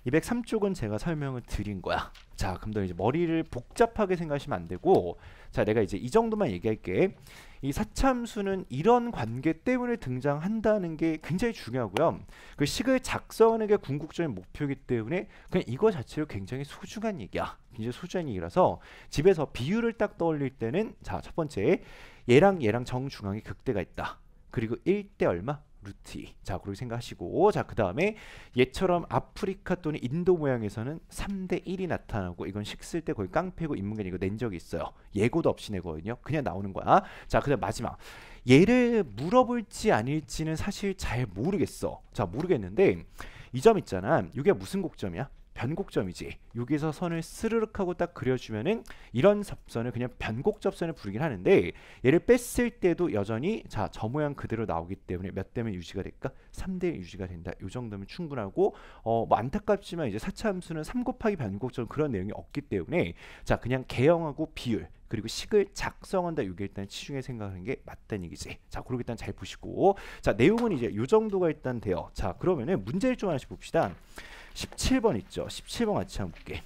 203쪽은 제가 설명을 드린 거야. 자, 그럼 너 이제 머리를 복잡하게 생각하시면 안 되고 자, 내가 이제 이 정도만 얘기할게. 이 사참수는 이런 관계 때문에 등장한다는 게 굉장히 중요하고요. 그 식을 작성하는 게 궁극적인 목표이기 때문에 그냥 이거 자체로 굉장히 소중한 얘기야. 굉장히 소중한 얘기라서 집에서 비율을 딱 떠올릴 때는 자, 첫 번째 얘랑 얘랑 정중앙에 극대가 있다. 그리고 1대 얼마? 루티 자 그렇게 생각하시고 자 그 다음에 얘처럼 아프리카 또는 인도 모양에서는 3대 1이 나타나고 이건 식쓸 때 거의 깡패고 인문계 는 이거 낸 적이 있어요 예고도 없이 내거든요 그냥 나오는 거야 자그 다음 마지막 얘를 물어볼지 아닐지는 사실 잘 모르겠어 자 모르겠는데 이 점 있잖아 이게 무슨 곡점이야 변곡점이지 여기서 선을 스르륵 하고 딱 그려주면은 이런 접선을 그냥 변곡접선을 부르긴 하는데 얘를 뺐을 때도 여전히 자저 모양 그대로 나오기 때문에 몇 대면 유지가 될까? 3대 유지가 된다 이 정도면 충분하고 어뭐 안타깝지만 이제 사차 함수는 3 곱하기 변곡점 그런 내용이 없기 때문에 자 그냥 개형하고 비율 그리고 식을 작성한다. 이게 일단 시중에 생각하는 게 맞다는 얘기지. 자, 그러고 일단 잘 보시고 자, 내용은 이제 요 정도가 일단 돼요. 자, 그러면은 문제를 좀 하나씩 봅시다. 17번 있죠. 17번 같이 한번 볼게.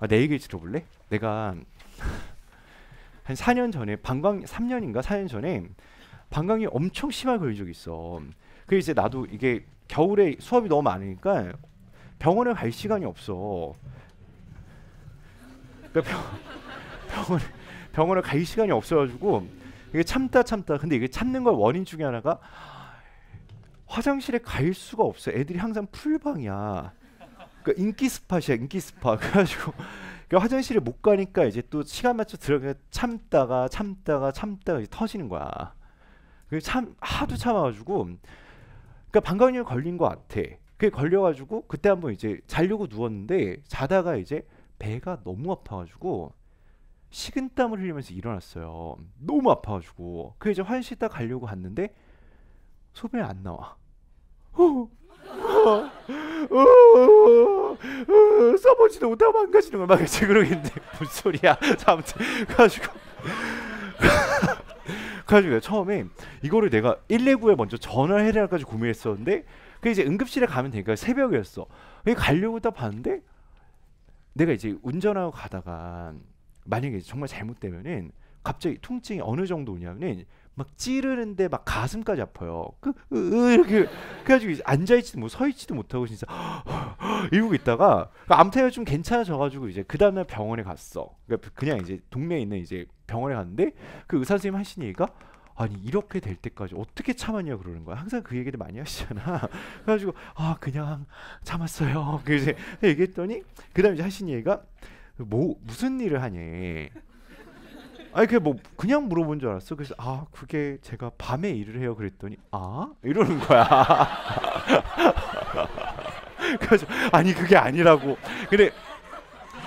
아, 내 얘기 들어볼래? 내가 한 4년 전에 방광 3년인가 4년 전에 방광이 엄청 심하게 걸린 적이 있어. 그 이제 나도 이게 겨울에 수업이 너무 많으니까 병원에 갈 시간이 없어. 그러니까 병, 병원 에 병원을 갈 시간이 없어가지고 이게 참다 참다 근데 이게 참는 걸 원인 중에 하나가 화장실에 갈 수가 없어. 애들이 항상 풀방이야. 그러니까 인기 스팟이야 인기 스팟. 그래가지고 그러니까 화장실에 못 가니까 이제 또 시간 맞춰 들어가 참다가 참다가 참다가 이제 터지는 거야. 그 참 하도 참아가지고 그러니까 방광염 걸린 거 같아. 그게 걸려가지고 그때 한번 이제 자려고 누웠는데 자다가 이제 배가 너무 아파가지고 식은땀을 흘리면서 일어났어요. 너무 아파가지고. 그 이제 화장실 딱 가려고 갔는데 소변이 안 나와. 써보지도 못하고 망가지는 거야. 막 이제 그러는데 무슨 소리야. 아무튼 가지고 가지고 처음에 이거를 내가 119에 먼저 전화를 해라까지 고민했었는데 그 이제 응급실에 가면 되니까 새벽이었어. 가려고 딱 봤는데 내가 이제 운전하고 가다가 만약에 정말 잘못되면은 갑자기 통증이 어느 정도 오냐면은 막 찌르는데 막 가슴까지 아파요. 그, 으, 으, 이렇게 그래가지고 앉아 있지도 못, 뭐, 서 있지도 못하고 진짜 이러고 있다가 그 암태가 좀 괜찮아져가지고 이제 그 다음날 병원에 갔어. 그러니까 그냥 이제 동네에 있는 이제 병원에 갔는데 그 의사 선생님 하신 얘기가 아니 이렇게 될 때까지 어떻게 참았냐 그러는 거야. 항상 그 얘기를 많이 하시잖아. 그래가지고 아 그냥 참았어요. 그래서 얘기했더니 그다음 이제 하신 얘기가 뭐 무슨 일을 하니? 아니 그뭐 그냥 물어본 줄 알았어. 그래서 아 그게 제가 밤에 일을 해요. 그랬더니 아 이러는 거야. 그래서 아니 그게 아니라고. 근데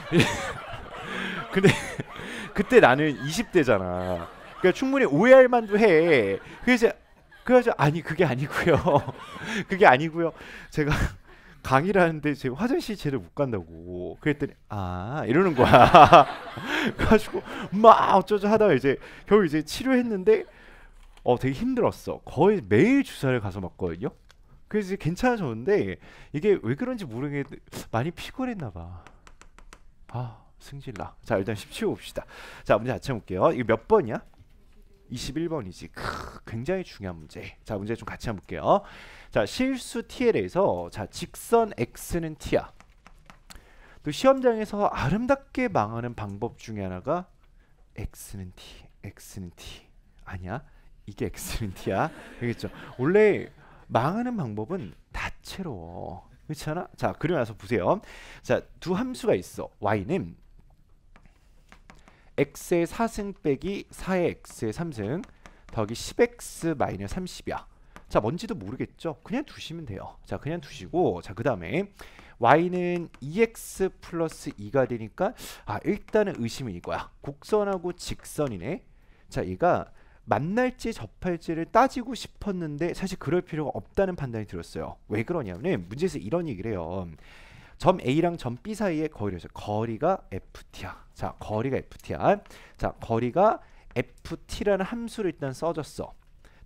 근데 그때 나는 20대잖아. 그러니까 충분히 오해할 만도 해. 그래서 그래서 아니 그게 아니고요. 그게 아니고요. 제가 강의를 하는데 제가 화장실 제대로 못 간다고 그랬더니 아 이러는 거야 가지고막 어쩌죠 하다가 이제 결국 이제 치료했는데 어 되게 힘들었어 거의 매일 주사를 가서 맞거든요 그래서 이제 괜찮아졌는데 이게 왜 그런지 모르겠는데 많이 피곤했나 봐아 승질나 자 일단 17봅시다 자 문제 자체 볼게요 이거 몇 번이야 21번이지. 크, 굉장히 중요한 문제. 자, 문제 좀 같이 한번 볼게요. 자, 실수 TL에서 자, 직선 X는 T야. 또 시험장에서 아름답게 망하는 방법 중에 하나가 X는 T, X는 T. 아니야. 이게 X는 T야. 알겠죠? 원래 망하는 방법은 다채로워. 그렇잖아. 자, 그리고 나서 보세요. 자, 두 함수가 있어. y는 x의 4승 빼기 4의 x의 3승 더하기 10x 마이너 30이야. 자 뭔지도 모르겠죠? 그냥 두시면 돼요. 자 그냥 두시고 자그 다음에 y는 2x 플러스 2가 되니까 아 일단은 의심이 이거야. 곡선하고 직선이네. 자 얘가 만날지 접할지를 따지고 싶었는데 사실 그럴 필요가 없다는 판단이 들었어요. 왜 그러냐면 문제에서 이런 얘기를 해요. 점 A랑 점 B 사이의 거리를 거리가 f t 야 자, 거리가 f t 야 자, 거리가 FT라는 함수를 일단 써줬어.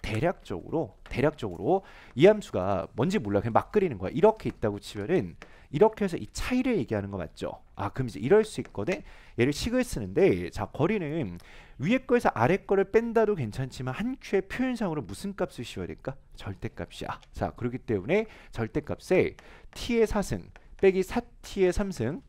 대략적으로 대략적으로 이 함수가 뭔지 몰라 그냥 막 그리는 거야. 이렇게 있다고 치면은 이렇게 해서 이 차이를 얘기하는 거 맞죠? 아 그럼 이제 이럴 수 있거든 얘를 식을 쓰는데 자 거리는 위에 거에서 아래 거를 뺀다도 괜찮지만 한 큐의 표현상으로 무슨 값을 씌워야 될까? 절대값이야 자 그렇기 때문에 절대값에 t의 사승 빼기 4t의 3승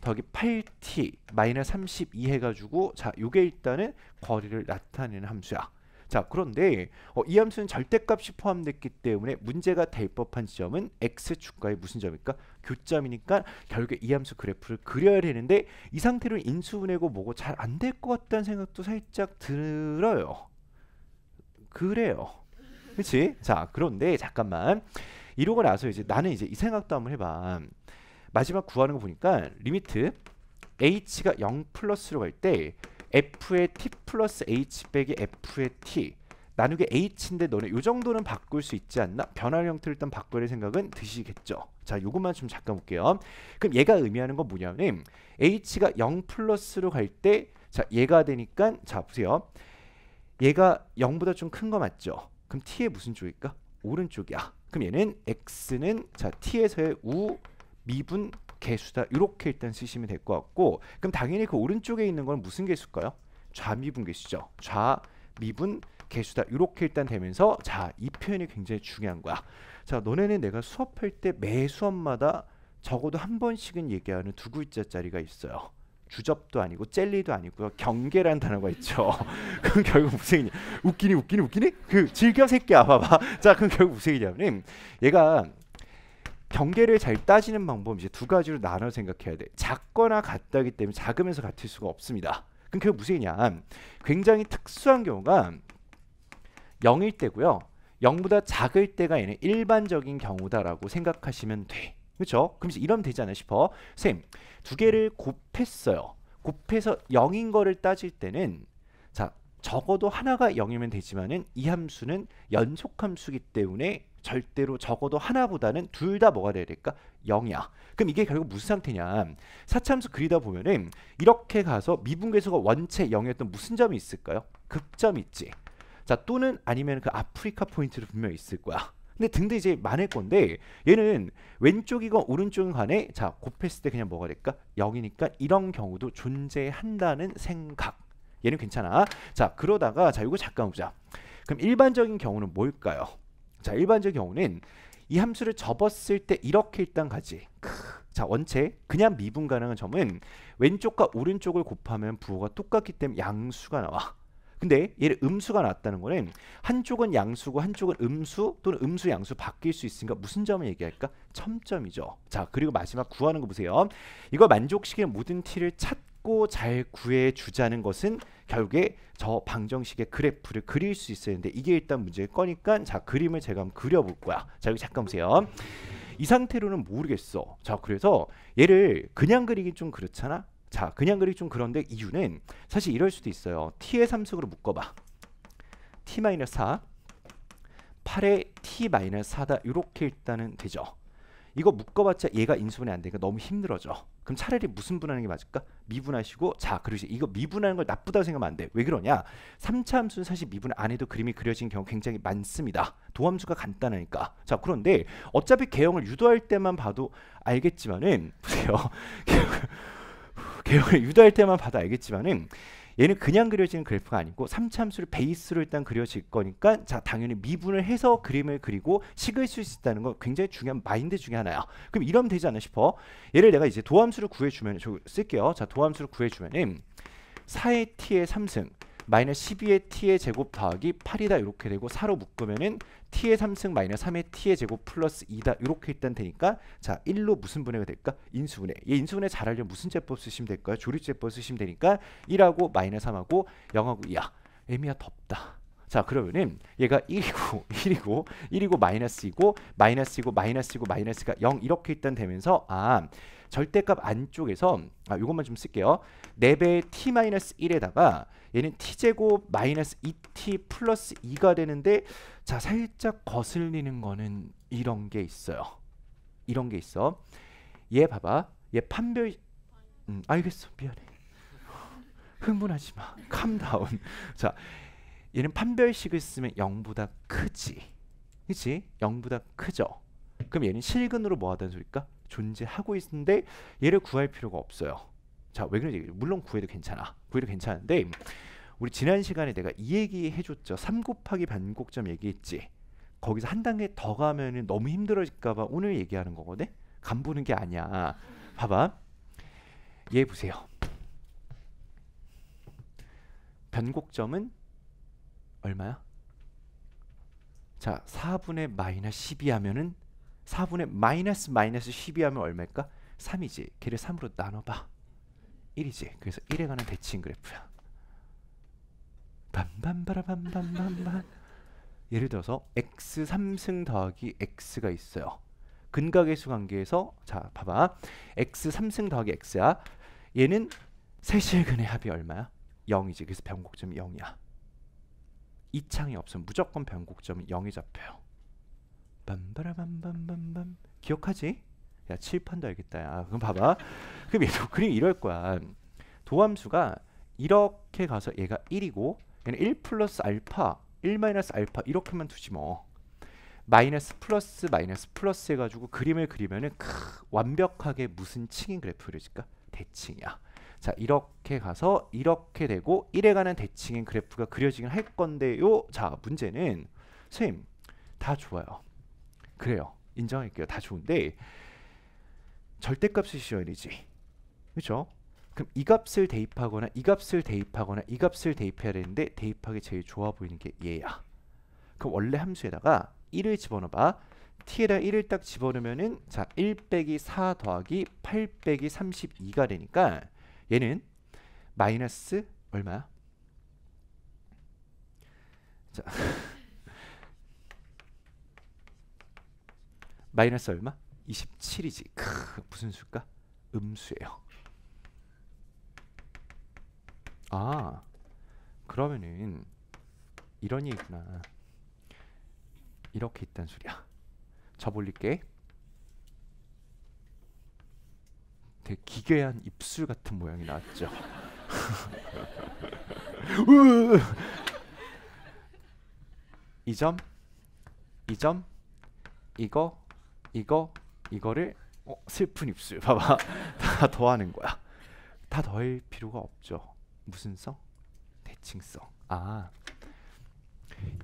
더하기 8t 마이너스 32 해가지고 자 요게 일단은 거리를 나타내는 함수야 자 그런데 어, 이 함수는 절대값이 포함됐기 때문에 문제가 될 법한 지점은 x축과의 무슨 점일까 교점이니까 결국에 이 함수 그래프를 그려야 되는데 이 상태로 인수분해고 뭐고 잘 안 될 것 같다는 생각도 살짝 들어요 그래요 그치? 자 그런데 잠깐만 이러고 나서 이제 나는 이제 이 생각도 한번 해봐 마지막 구하는 거 보니까 리미트 h가 0 플러스로 갈 때 f의 t 플러스 h 빼기 f의 t 나누기 h인데 너네 요 정도는 바꿀 수 있지 않나? 변화 형태를 일단 바꾸릴 생각은 드시겠죠. 자, 요것만 좀 잠깐 볼게요. 그럼 얘가 의미하는 건 뭐냐면 h가 0 플러스로 갈 때 자, 얘가 되니까 자, 보세요. 얘가 0보다 좀 큰 거 맞죠? 그럼 t의 무슨 쪽일까? 오른쪽이야. 그럼 얘는 x는 자, t에서의 우 미분 개수다 이렇게 일단 쓰시면 될 것 같고 그럼 당연히 그 오른쪽에 있는 건 무슨 개수일까요? 좌미분 개수죠. 좌미분 개수다 이렇게 일단 되면서 자 이 표현이 굉장히 중요한 거야. 자 너네는 내가 수업할 때 매 수업마다 적어도 한 번씩은 얘기하는 두 글자짜리가 있어요. 주접도 아니고 젤리도 아니고요. 경계라는 단어가 있죠. 그럼 결국 무슨 얘기냐? 웃기니 웃기니 웃기니? 그 즐겨 새끼야 봐봐. 자 그럼 결국 무슨 얘기냐면 얘가 경계를 잘 따지는 방법 이제 두 가지로 나눠 생각해야 돼. 작거나 같다기 때문에 작으면서 같을 수가 없습니다. 그럼 그게 무엇이냐? 굉장히 특수한 경우가 0일 때고요. 0보다 작을 때가 얘는 일반적인 경우다라고 생각하시면 돼. 그렇죠? 그럼 이제 이러면 되지 않나 싶어. 쌤, 두 개를 곱했어요. 곱해서 0인 거를 따질 때는 자, 적어도 하나가 0이면 되지만은 이 함수는 연속함수기 때문에 절대로 적어도 하나보다는 둘 다 뭐가 돼야 될까? 0이야. 그럼 이게 결국 무슨 상태냐? 사참수 그리다 보면은 이렇게 가서 미분계수가 원체 0이었던 무슨 점이 있을까요? 극점이 있지. 자 또는 아니면 그 아프리카 포인트도 분명히 있을 거야. 근데 등등 이제 많을 건데 얘는 왼쪽이건 오른쪽인 간에 자 곱했을 때 그냥 뭐가 될까? 0이니까 이런 경우도 존재한다는 생각. 얘는 괜찮아. 자 그러다가 자 이거 잠깐 보자. 그럼 일반적인 경우는 뭘까요? 자일반적 경우는 이 함수를 접었을 때 이렇게 일단 가지 자 원체 그냥 미분 가능한 점은 왼쪽과 오른쪽을 곱하면 부호가 똑같기 때문에 양수가 나와 근데 얘를 음수가 나왔다는 거는 한쪽은 양수고 한쪽은 음수 또는 음수 양수 바뀔 수 있으니까 무슨 점을 얘기할까? 첨점이죠. 자 그리고 마지막 구하는 거 보세요. 이거 만족시키는 모든 t를 찾 쉽고 잘 구해 주자는 것은 결국에 저 방정식의 그래프를 그릴 수 있어야 되는데 이게 일단 문제일 거니까 자 그림을 제가 한번 그려볼 거야 자 여기 잠깐 보세요 이 상태로는 모르겠어 자 그래서 얘를 그냥 그리긴 좀 그렇잖아 자 그냥 그리기 좀 그런데 이유는 사실 이럴 수도 있어요 t의 3승으로 묶어봐 t-4 8의 t-4다 이렇게 일단은 되죠 이거 묶어봤자 얘가 인수분해 안 되니까 너무 힘들어져. 그럼 차라리 무슨 분하는 게 맞을까? 미분하시고 자 그리고 이거 미분하는 걸 나쁘다고 생각하면 안 돼. 왜 그러냐? 3차 함수는 사실 미분 안 해도 그림이 그려진 경우 굉장히 많습니다. 도함수가 간단하니까. 자 그런데 어차피 개형을 유도할 때만 봐도 알겠지만은 보세요. 개형을 유도할 때만 봐도 알겠지만은 얘는 그냥 그려지는 그래프가 아니고 3참수를 베이스로 일단 그려질 거니까 자 당연히 미분을 해서 그림을 그리고 식을 수 있다는 건 굉장히 중요한 마인드 중에 하나야. 그럼 이러면 되지 않나 싶어. 얘를 내가 이제 도함수를 구해주면 저 쓸게요. 자 도함수를 구해주면 4의 t의 3승 마이너스 12의 t의 제곱 더하기 8이다 이렇게 되고 4로 묶으면은 t의 3승 마이너스 3의 t의 제곱 플러스 2다 이렇게 일단 되니까 자 1로 무슨 분해가 될까? 인수분해 얘 인수분해 잘하려면 무슨 제법 쓰시면 될까요? 조립제법 쓰시면 되니까 1하고 마이너스 3하고 0하고 2야 애미야 덥다 자 그러면은 얘가 1이고 1이고 1이고 마이너스이고 마이너스이고 마이너스이고 마이너스가 0 이렇게 일단 되면서 아 절대값 안쪽에서 아, 요것만좀 쓸게요. 4배 t-1에다가 얘는 t제곱 마이너스 2t e 플러스 2가 되는데 자 살짝 거슬리는 거는 이런 게 있어요. 이런 게 있어. 얘 봐봐. 얘 판별 음, 알겠어. 미안해. 흥분하지 마. 캄다운. 자, 얘는 판별식을 쓰면 0보다 크지. 그치? 0보다 크죠. 그럼 얘는 실근으로 뭐 하다는 소릴까? 존재하고 있는데 얘를 구할 필요가 없어요. 자, 왜 그러지? 물론 구해도 괜찮아. 구해도 괜찮은데 우리 지난 시간에 내가 이 얘기 해줬죠. 3 곱하기 반곡점 얘기했지. 거기서 한 단계 더 가면은 너무 힘들어질까봐 오늘 얘기하는 거거든. 간 보는 게 아니야. 봐봐. 얘 보세요. 변곡점은 얼마야? 자, 4분의 마이너1 2 하면은 4분의 마이너스 마이너스 1 2 하면 얼마일까? 3이지. 걔를 3으로 나눠봐. 1이지. 그래서 1에 관한 대칭 그래프야. 밤밤바라밤밤밤밤 예를 들어서 x 3승 더하기 x가 있어요. 근각의수 관계에서 자 봐봐. x 3승 더하기 x야. 얘는 세실근의 합이 얼마야? 0이지. 그래서 변곡점이 0이야. 이 창이 없으면 무조건 변곡점이 0이 잡혀요. 빰바라밤밤밤밤 기억하지? 야 칠판도 알겠다. 야, 그럼 봐봐. 그럼 그림 이럴 거야. 도함수가 이렇게 가서 얘가 1이고 얘는 1 플러스 알파 1 마이너스 알파 이렇게만 두지 뭐 마이너스 플러스 마이너스 플러스 해가지고 그림을 그리면은 크, 완벽하게 무슨 층인 그래프를 질까? 대칭이야 자 이렇게 가서 이렇게 되고 1에 관한 대칭인 그래프가 그려지긴 할 건데요 자 문제는 선생님 다 좋아요 그래요. 인정할게요. 다 좋은데 절대값이 시열이지. 그렇죠? 그럼 이 값을 대입하거나 이 값을 대입하거나 이 값을 대입해야 되는데 대입하기 제일 좋아 보이는 게 얘야. 그럼 원래 함수에다가 1을 집어넣어봐. t에다 1을 딱 집어넣으면은 자, 1 빼기 4 더하기 8 빼기 32가 되니까 얘는 마이너스 얼마야? 자 마이너스 얼마? 27이지. 크, 무슨 수일까? 음수예요. 아, 그러면은 이런 얘기구나. 이렇게 있단 소리야. 접 올릴게. 되게 기괴한 입술 같은 모양이 나왔죠. 이점 이점 이거 이거 이거를 어, 슬픈 입술 봐봐 다 더하는 거야 다 더할 필요가 없죠 무슨 성? 대칭성 아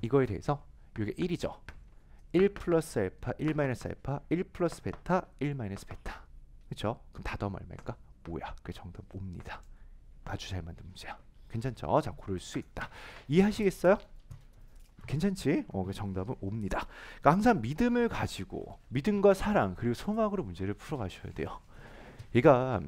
이거에 대해서 이게 1이죠 1 플러스 알파 1 마이너스 알파 1 플러스 베타 1 마이너스 베타 그쵸? 그럼 다덤 얼마일까? 5야 그 정답 옵니다 아주 잘 만든 문제야 괜찮죠? 자 고를 수 있다 이해하시겠어요? 괜찮지? 어, 그 정답은 옵니다. 그러니까 항상 믿음을 가지고 믿음과 사랑 그리고 소망으로 문제를 풀어가셔야 돼요. 얘가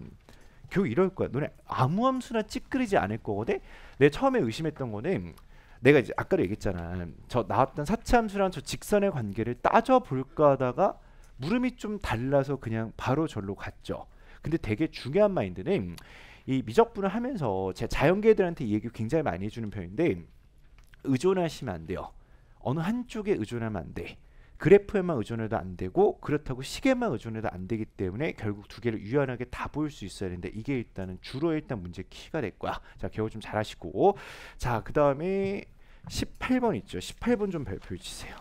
교국 이럴 거야. 너네 아무 함수나 찌그리지 않을 거거든. 내 처음에 의심했던 거는 내가 이제 아까도 얘기했잖아. 저 나왔던 사차함수랑 저 직선의 관계를 따져 볼까 하다가 물음이 좀 달라서 그냥 바로 절로 갔죠. 근데 되게 중요한 마인드는 이 미적분을 하면서 제 자연계들한테 얘기 굉장히 많이 해주는 편인데 의존하시면 안 돼요. 어느 한쪽에 의존하면 안 돼. 그래프에만 의존해도 안 되고 그렇다고 시계만 의존해도 안 되기 때문에 결국 두 개를 유연하게 다 볼 수 있어야 되는데 이게 일단은 주로 일단 문제 키가 될 거야. 자, 개우좀 잘하시고 자, 그 다음에 18번 있죠. 18번 좀 발표해 주세요.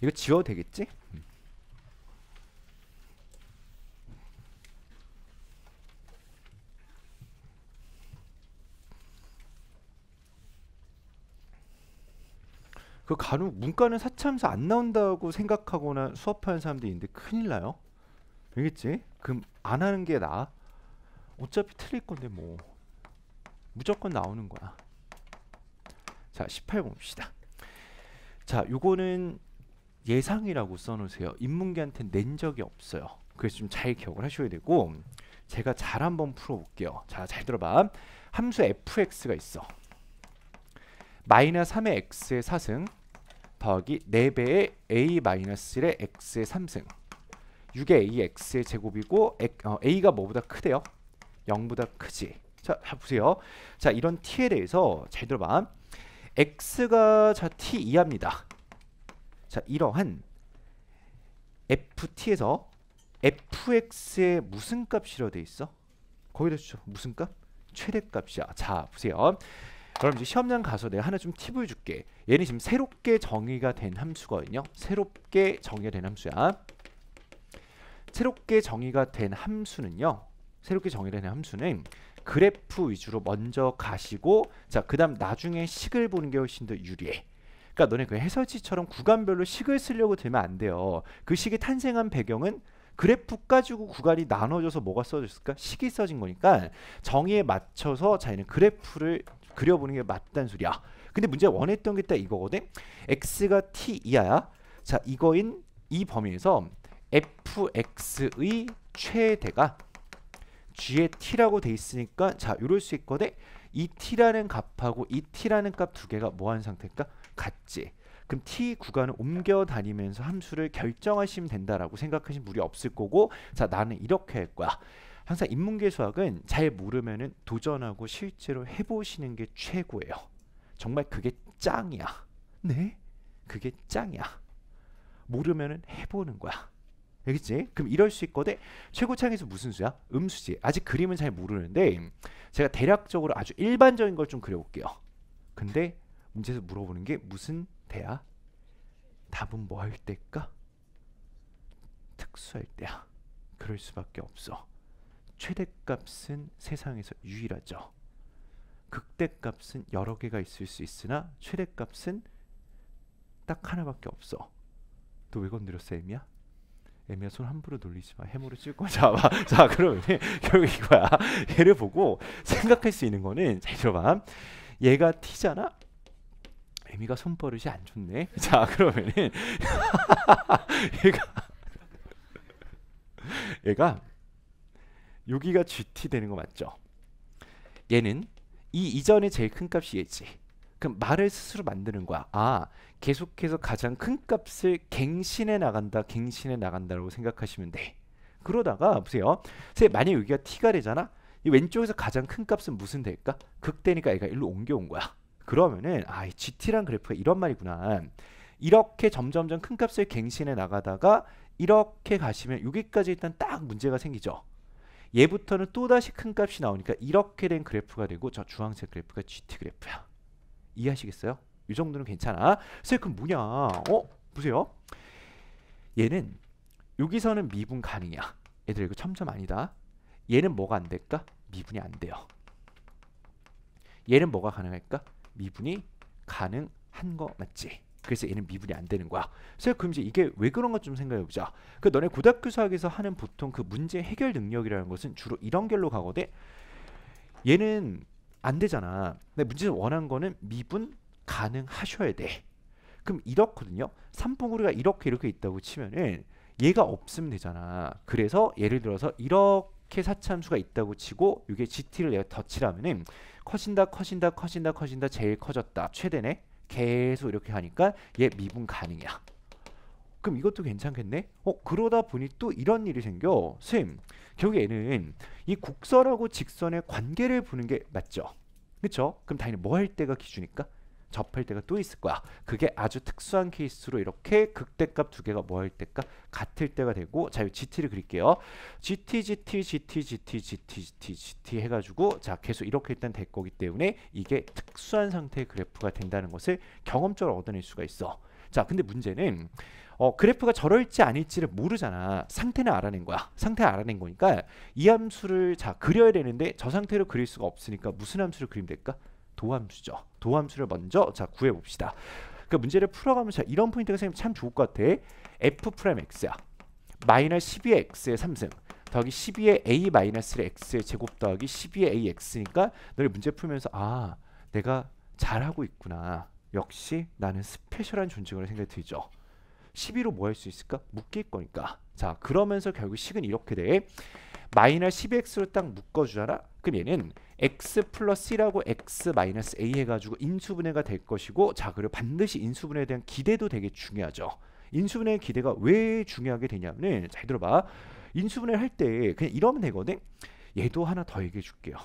이거 지워도 되겠지? 그 간혹 문과는 사참서 안 나온다고 생각하거나 수업하는 사람들이 있는데 큰일 나요. 알겠지? 그럼 안 하는 게나 어차피 틀릴 건데 뭐 무조건 나오는 거야. 자18 봅시다. 자 요거는 예상이라고 써놓으세요. 인문계한테 낸 적이 없어요. 그래서 좀 잘 기억을 하셔야 되고 제가 잘 한번 풀어볼게요. 자잘 들어봐. 함수 fx가 있어. 마이너 3의 x의 4승 더하기 4배의 a-1의 x의 3승 6의 ax의 제곱이고 어, a가 뭐보다 크대요? 0보다 크지 자, 보세요 자 이런 t에 대해서 잘 들어봐 x가 자 t 이하입니다 자 이러한 ft에서 fx의 무슨 값이라 돼 있어? 거기다 주죠 무슨 값? 최대값이야 자 보세요 그럼 이제 시험장 가서 내가 하나 좀 팁을 줄게. 얘는 지금 새롭게 정의가 된 함수거든요. 새롭게 정의가 된 함수야. 새롭게 정의가 된 함수는요. 새롭게 정의된 함수는 그래프 위주로 먼저 가시고 자 그다음 나중에 식을 보는 게 훨씬 더 유리해. 그러니까 너네 그 해설지처럼 구간별로 식을 쓰려고 들면 안 돼요. 그 식이 탄생한 배경은 그래프 가지고 구간이 나눠져서 뭐가 써졌을까? 식이 써진 거니까 정의에 맞춰서 자기는 그래프를 그려보는 게 맞단 소리야. 근데 문제 원했던 게 딱 이거거든. x가 t 이하야. 자, 이거인 이 범위에서 fx의 최대가 g의 t라고 돼 있으니까 자, 이럴 수 있거든. 이 t라는 값하고 이 t라는 값 두 개가 뭐한 상태일까? 같지. 그럼 t 구간을 옮겨 다니면서 함수를 결정하시면 된다라고 생각하신 무리 없을 거고 자, 나는 이렇게 할 거야. 항상 인문계 수학은 잘 모르면은 도전하고 실제로 해보시는 게 최고예요. 정말 그게 짱이야. 네? 그게 짱이야. 모르면은 해보는 거야. 알겠지? 그럼 이럴 수 있거든 최고창에서 무슨 수야? 음수지. 아직 그림은 잘 모르는데 제가 대략적으로 아주 일반적인 걸 좀 그려볼게요. 근데 문제에서 물어보는 게 무슨 대야? 답은 뭐 할 때일까? 특수할 때야. 그럴 수밖에 없어. 최대값은 세상에서 유일하죠. 극대값은 여러 개가 있을 수 있으나 최대값은 딱 하나밖에 없어. 또왜 건드렸어 애미야? 애미야 손 함부로 놀리지 마. 해모를 찔 거야. 자, 자 그러면 결국 이거야. 얘를 보고 생각할 수 있는 거는 잘 들어봐. 얘가 T잖아. 애미가 손버릇이 안 좋네. 자 그러면은 얘가 얘가 여기가 GT 되는 거 맞죠? 얘는 이 이전이 제일 큰 값이겠지. 그럼 말을 스스로 만드는 거야. 아, 계속해서 가장 큰 값을 갱신해 나간다, 갱신해 나간다라고 생각하시면 돼. 그러다가 보세요. 만약 여기가 t가 되잖아. 이 왼쪽에서 가장 큰 값은 무슨 될까? 극대니까 얘가 일로 옮겨온 거야. 그러면은 아, GT란 그래프가 이런 말이구나. 이렇게 점점점 큰 값을 갱신해 나가다가 이렇게 가시면 여기까지 일단 딱 문제가 생기죠. 얘부터는 또다시 큰 값이 나오니까 이렇게 된 그래프가 되고 저 주황색 그래프가 GT 그래프야. 이해하시겠어요? 이 정도는 괜찮아. 쌤 그럼 뭐냐? 어? 보세요. 얘는 여기서는 미분 가능이야. 얘들 이거 점점 아니다. 얘는 뭐가 안 될까? 미분이 안 돼요. 얘는 뭐가 가능할까? 미분이 가능한 거 맞지? 그래서 얘는 미분이 안 되는 거야. 그래서 그럼 이제 이게 왜 그런가 좀 생각해 보자. 그 너네 고등학교 수학에서 하는 보통 그 문제 해결 능력이라는 것은 주로 이런 결로 가거든. 얘는 안 되잖아. 근데 문제는 원한 거는 미분 가능하셔야 돼. 그럼 이렇거든요. 삼분구리가 이렇게 이렇게 있다고 치면은 얘가 없으면 되잖아. 그래서 예를 들어서 이렇게 사참수가 있다고 치고 이게 GT를 내가 덧칠하면은 커진다 커진다 커진다 커진다 제일 커졌다 최대네 계속 이렇게 하니까 얘 미분 가능이야. 그럼 이것도 괜찮겠네? 어 그러다 보니 또 이런 일이 생겨. 쌤, 결국 얘는 이 국선하고 직선의 관계를 보는 게 맞죠? 그렇죠? 그럼 당연히 뭐 할 때가 기준일까? 접할 때가 또 있을 거야. 그게 아주 특수한 케이스로 이렇게 극대값 두 개가 뭐일 때가 같을 때가 되고 자, 이 GT를 그릴게요. GT GT GT GT GT GT GT 해 가지고 자, 계속 이렇게 일단 될 거기 때문에 이게 특수한 상태의 그래프가 된다는 것을 경험적으로 얻어낼 수가 있어. 자, 근데 문제는 어, 그래프가 저럴지 아닐지를 모르잖아. 상태는 알아낸 거야. 상태 알아낸 거니까 이 함수를 자 그려야 되는데 저 상태로 그릴 수가 없으니까 무슨 함수를 그리면 될까? 도함수죠. 도함수를 먼저 자 구해 봅시다. 그 그러니까 문제를 풀어가면서 이런 포인트가 생기면 참 좋을 것 같아. f 프라임 x야. 마이너스 12의 x의 3승 더하기 12의 a 마이너스 x의 제곱 더하기 12의 a x니까 너희 문제 풀면서 아 내가 잘하고 있구나. 역시 나는 스페셜한 존재라 생각이 들죠. 12로 뭐 할 수 있을까? 묶일 거니까. 자 그러면서 결국 식은 이렇게 돼. 마이너스 12x로 딱 묶어주잖아. 그럼 얘는 x 플러스 c 라고 x 마이너스 a 해가지고 인수분해가 될 것이고 자 그리고 반드시 인수분해에 대한 기대도 되게 중요하죠. 인수분해 기대가 왜 중요하게 되냐면 잘 들어봐. 인수분해 할 때 그냥 이러면 되거든. 얘도 하나 더 얘기해 줄게요.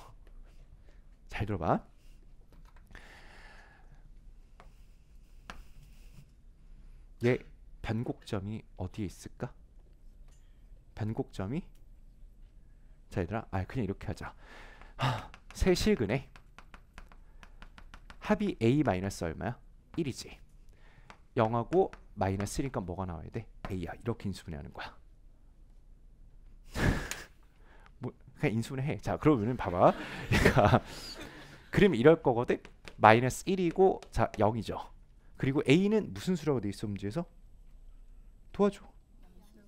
잘 들어봐. 얘 변곡점이 어디에 있을까? 변곡점이 자 얘들아 아 그냥 이렇게 하자 하. 세실근의 합이 a 마이너스 얼마야? 1이지. 0하고 마이너스 1니까 뭐가 나와야 돼? a야. 이렇게 인수분해하는 거야. 뭐 그냥 인수분해해. 자, 그러면은 봐봐. 그러니까 그림 이럴 거거든. 마이너스 1이고 자 0이죠. 그리고 a는 무슨 수라고 돼 있어 문제에서? 도와줘.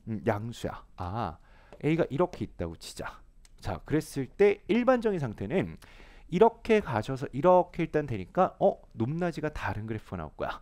음, 양수야. 아, a가 이렇게 있다고 치자. 자 그랬을 때 일반적인 상태는 이렇게 가셔서 이렇게 일단 되니까 어 높낮이가 다른 그래프가 나올 거야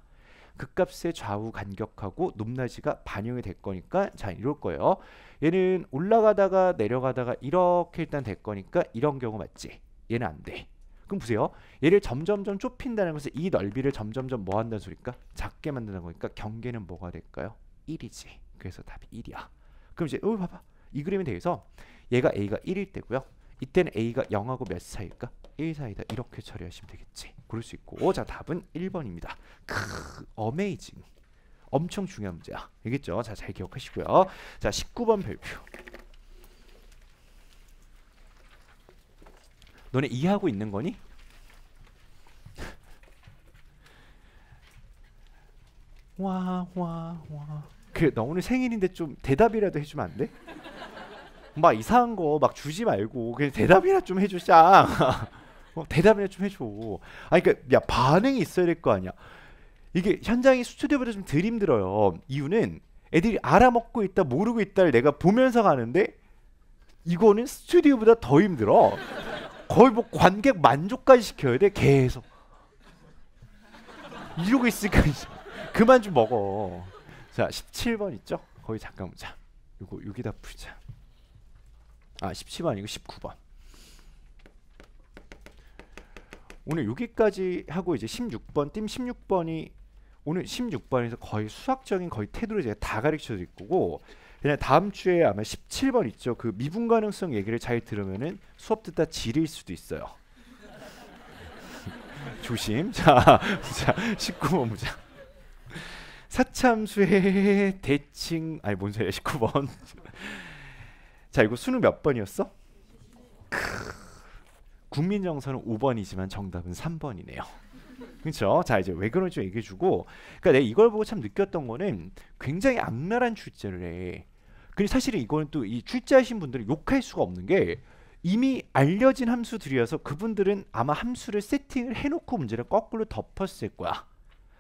그값의 좌우 간격하고 높낮이가 반영이 될 거니까 자 이럴 거예요 얘는 올라가다가 내려가다가 이렇게 일단 될 거니까 이런 경우 맞지 얘는 안돼 그럼 보세요 얘를 점점점 좁힌다는 것은 이 넓이를 점점점 뭐 한다는 소리일까 작게 만드는 거니까 경계는 뭐가 될까요 1이지 그래서 답이 1이야 그럼 이제 어 봐봐 이 그림에 대해서 얘가 a가 1일 때고요. 이때는 a가 0하고 몇 사이일까? 1 사이다. 이렇게 처리하시면 되겠지. 그럴 수 있고. 자, 답은 1번입니다. 크, 어메이징. 엄청 중요한 문제야. 알겠죠? 자, 잘 기억하시고요. 자, 19번 별표. 너네 이해하고 있는 거니? 와, 와, 와. 그래, 나 오늘 생일인데 좀 대답이라도 해주면 안 돼? 막 이상한 거 막 주지 말고 그냥 대답이나 좀 해주쌍 어, 대답이나 좀 해줘 아니 그니까 야 반응이 있어야 될 거 아니야 이게 현장이 스튜디오보다 좀 덜 힘들어요 이유는 애들이 알아먹고 있다 모르고 있다를 내가 보면서 가는데 이거는 스튜디오보다 더 힘들어 거의 뭐 관객 만족까지 시켜야 돼 계속 이러고 있으니까 그만 좀 먹어 자 17번 있죠 거의 잠깐 보자 요거 여기다 풀자 아 17번이고 19번 오늘 여기까지 하고 이제 16번 팀 16번이 오늘 16번에서 거의 수학적인 거의 태도를 제가 다 가르쳐 드릴 거고 그냥 다음 주에 아마 17번 있죠. 그 미분 가능성 얘기를 잘 들으면은 수업 듣다 지릴 수도 있어요. 조심. 자, 자 19번 보자. 사참수의 대칭 아니 뭔 소리야 19번. 자 이거 수능 몇 번이었어? 크 국민정서는 5번이지만 정답은 3번이네요. 그렇죠? 자 이제 왜 그런지 얘기해주고 그러니까 내가 이걸 보고 참 느꼈던 거는 굉장히 악랄한 출제를 해. 근데 사실은 이거는 또이 출제하신 분들은 욕할 수가 없는 게 이미 알려진 함수들이어서 그분들은 아마 함수를 세팅을 해놓고 문제를 거꾸로 덮었을 거야.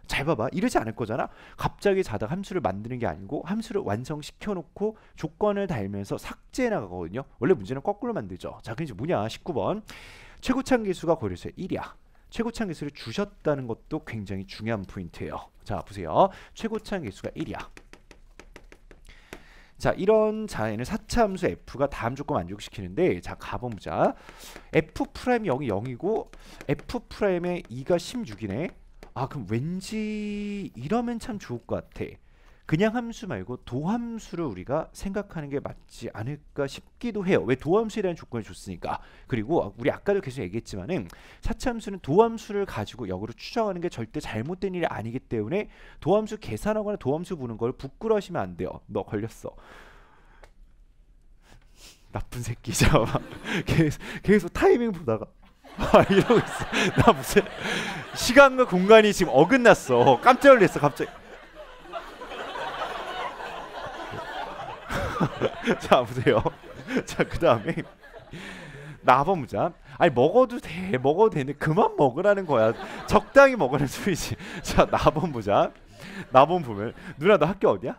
잘 봐봐 이러지 않을 거잖아 갑자기 자다 함수를 만드는 게 아니고 함수를 완성시켜 놓고 조건을 달면서 삭제해 나가거든요 원래 문제는 거꾸로 만들죠 자 그게 뭐냐 19번 최고창 기수가 거고려에 1이야 최고창 기수를 주셨다는 것도 굉장히 중요한 포인트예요 자 보세요 최고창 기수가 1이야 자 이런 자에는 4차 함수 f가 다음 조건 만족시키는데 자 가보자 f 프라임이 0이 0이고 f 프라임의 2가 16이네 아 그럼 왠지 이러면 참 좋을 것 같아. 그냥 함수 말고 도함수를 우리가 생각하는 게 맞지 않을까 싶기도 해요. 왜 도함수에 대한 조건이 좋으니까. 그리고 우리 아까도 계속 얘기했지만은 사치함수는 도함수를 가지고 역으로 추정하는 게 절대 잘못된 일이 아니기 때문에 도함수 계산하거나 도함수 보는 걸 부끄러워하시면 안 돼요. 너 걸렸어. 나쁜 새끼잖아. 계속, 계속 타이밍 보다가 아, 이러고 있어. 나 무슨 시간과 공간이 지금 어긋났어. 깜짝 놀랐어 갑자기. 자 보세요. 자 그다음에 나번 자 아니 먹어도 돼 먹어도 되는 그만 먹으라는 거야. 적당히 먹으라는 소리지. 자 나번 보자. 나번 보면 누나 너 학교 어디야?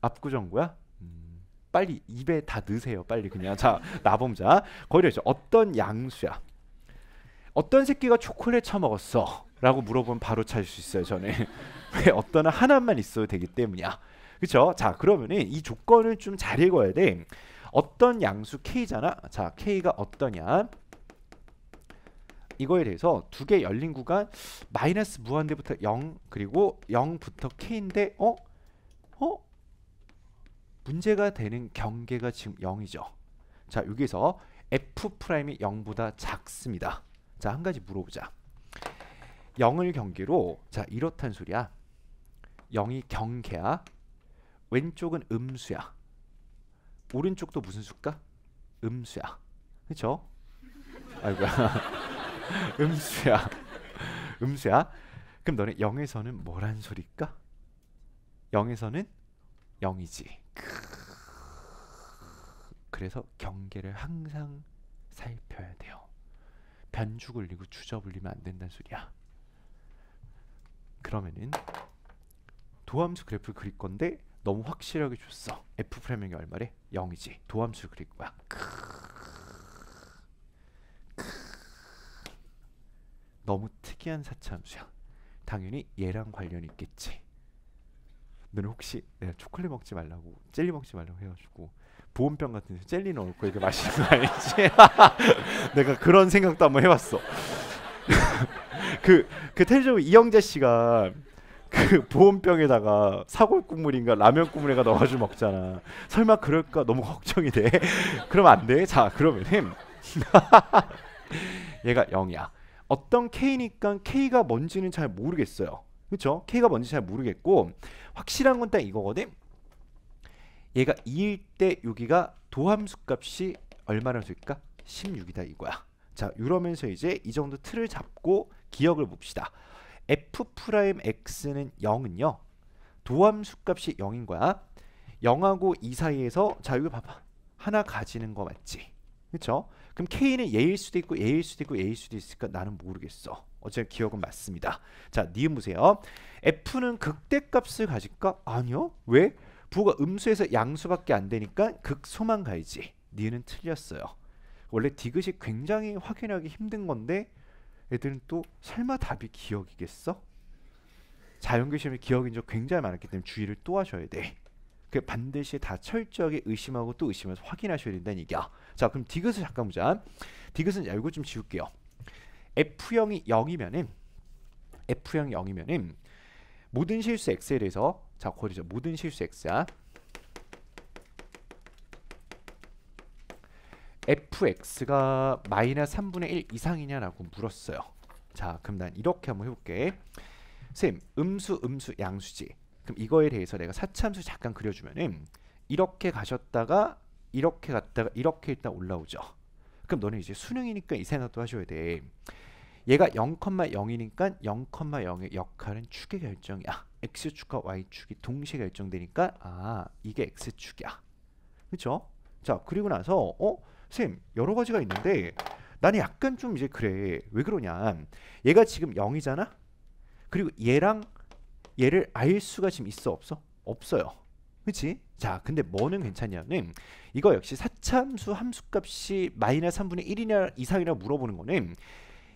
압구정구야? 빨리 입에 다 넣으세요. 빨리 그냥 자나봄자 거리를 어떤 양수야? 어떤 새끼가 초콜릿 처 먹었어? 라고 물어보면 바로 찾을 수 있어요. 저는 왜 어떤 하나만 있어도 되기 때문이야. 그렇죠? 자 그러면은 이 조건을 좀 잘 읽어야 돼. 어떤 양수 k잖아. 자 k가 어떠냐? 이거에 대해서 두 개 열린 구간 마이너스 무한대부터 0 그리고 0부터 k인데 어? 문제가 되는 경계가 지금 0이죠. 자, 여기서 f 프라임이 0보다 작습니다. 자, 한 가지 물어보자. 0을 경계로 자, 이렇단 소리야. 0이 경계야. 왼쪽은 음수야. 오른쪽도 무슨 수일까? 음수야. 그쵸 아이고. 야 음수야. 음수야. 그럼 너네 0에서는 뭐란 소리일까? 0에서는 0이지. 그래서 경계를 항상 살펴야 돼요. 변죽 을리고 주저불리면 안 된다는 소리야. 그러면은 도함수 그래프를 그릴 건데 너무 확실하게 줬어. f 프라임이 얼마래? 0이지. 도함수 그릴 거야. 너무 특이한 사차함수야. 당연히 얘랑 관련이 있겠지. 너는 혹시 내가 네, 초콜릿 먹지 말라고 젤리 먹지 말라고 해가지고 보온병 같은 데 젤리 넣고 이게 마시는 거 아니지? 내가 그런 생각도 한번 해봤어. 그그 텔레비전 그 이영재 씨가 그 보온병에다가 사골 국물인가 라면 국물에가 넣어가지고 먹잖아. 설마 그럴까 너무 걱정이 돼. 그럼 안 돼. 자 그러면은 얘가 0이야. 어떤 K니까 K가 뭔지는 잘 모르겠어요. 그렇죠? K가 뭔지 잘 모르겠고 확실한 건 딱 이거거든. 얘가 2일 때 여기가 도함수 값이 얼마라는 까 16이다 이거야. 자, 이러면서 이제 이 정도 틀을 잡고 기억을 봅시다. f 프라임 x는 0은요. 도함수 값이 0인 거야. 0하고 2 사이에서 자, 이거 봐봐. 하나 가지는 거 맞지? 그렇 그럼 k는 얘일 수도 있고 얘일 수도 있고 얘일 수도 있으까 나는 모르겠어. 어쨌든 기억은 맞습니다. 자, 니은 보세요. F는 극대값을 가질까? 아니요. 왜? 부가 음수에서 양수밖에 안 되니까 극소만 가이지. 니은 틀렸어요. 원래 디귿이 굉장히 확인하기 힘든 건데 애들은 또 설마 답이 기억이겠어? 자연교 시험에 기억인 적 굉장히 많았기 때문에 주의를 또 하셔야 돼. 그 반드시 다 철저하게 의심하고 또 의심해서 확인하셔야 된다는 얘기야. 자, 그럼 디귿을 잠깐 보자. 디귿은 야, 이거 좀 지울게요. F0이 0이면은 F0 0이면은 모든 실수 x에 대해서자 고르죠. 모든 실수 X야. fx가 마이너스 3분의 1 이상이냐라고 물었어요. 자, 그럼 난 이렇게 한번 해볼게. 쌤, 음수, 음수, 양수지. 그럼 이거에 대해서 내가 사참수 잠깐 그려주면은 이렇게 가셨다가 이렇게 갔다가 이렇게 일단 올라오죠. 그럼 너는 이제 수능이니까 이 생각도 하셔야 돼. 얘가 0,0이니까 0,0의 역할은 축의 결정이야. 아, x축과 y축이 동시에 결정되니까 아 이게 x축이야. 그쵸자 그리고 나서 어? 쌤 여러 가지가 있는데 나는 약간 좀 이제 그래. 왜 그러냐. 얘가 지금 0이잖아? 그리고 얘랑 얘를 알 수가 지금 있어 없어? 없어요. 그치? 자, 근데 뭐는 괜찮냐는 이거 역시 사참수 함수값이 마이너스 3분의 1이냐 이상이라 물어보는 거는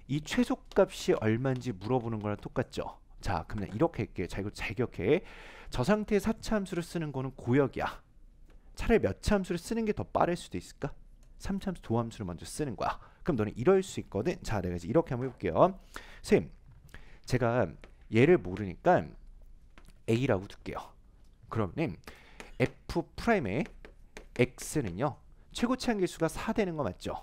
이 최소값이 얼마인지 물어보는 거랑 똑같죠. 자, 그러면 이렇게 할게. 요 자, 이거 잘 기억해. 저 상태의 사참수를 쓰는 거는 고역이야. 차라리 몇 참수를 쓰는 게 더 빠를 수도 있을까? 3참수, 도함수를 먼저 쓰는 거야. 그럼 너는 이럴 수 있거든. 자, 내가 이제 이렇게 한번 해볼게요. 선생님, 제가 얘를 모르니까 A라고 둘게요. 그러면 f 프라임의 x는요 최고치 한계수가 4 되는 거 맞죠?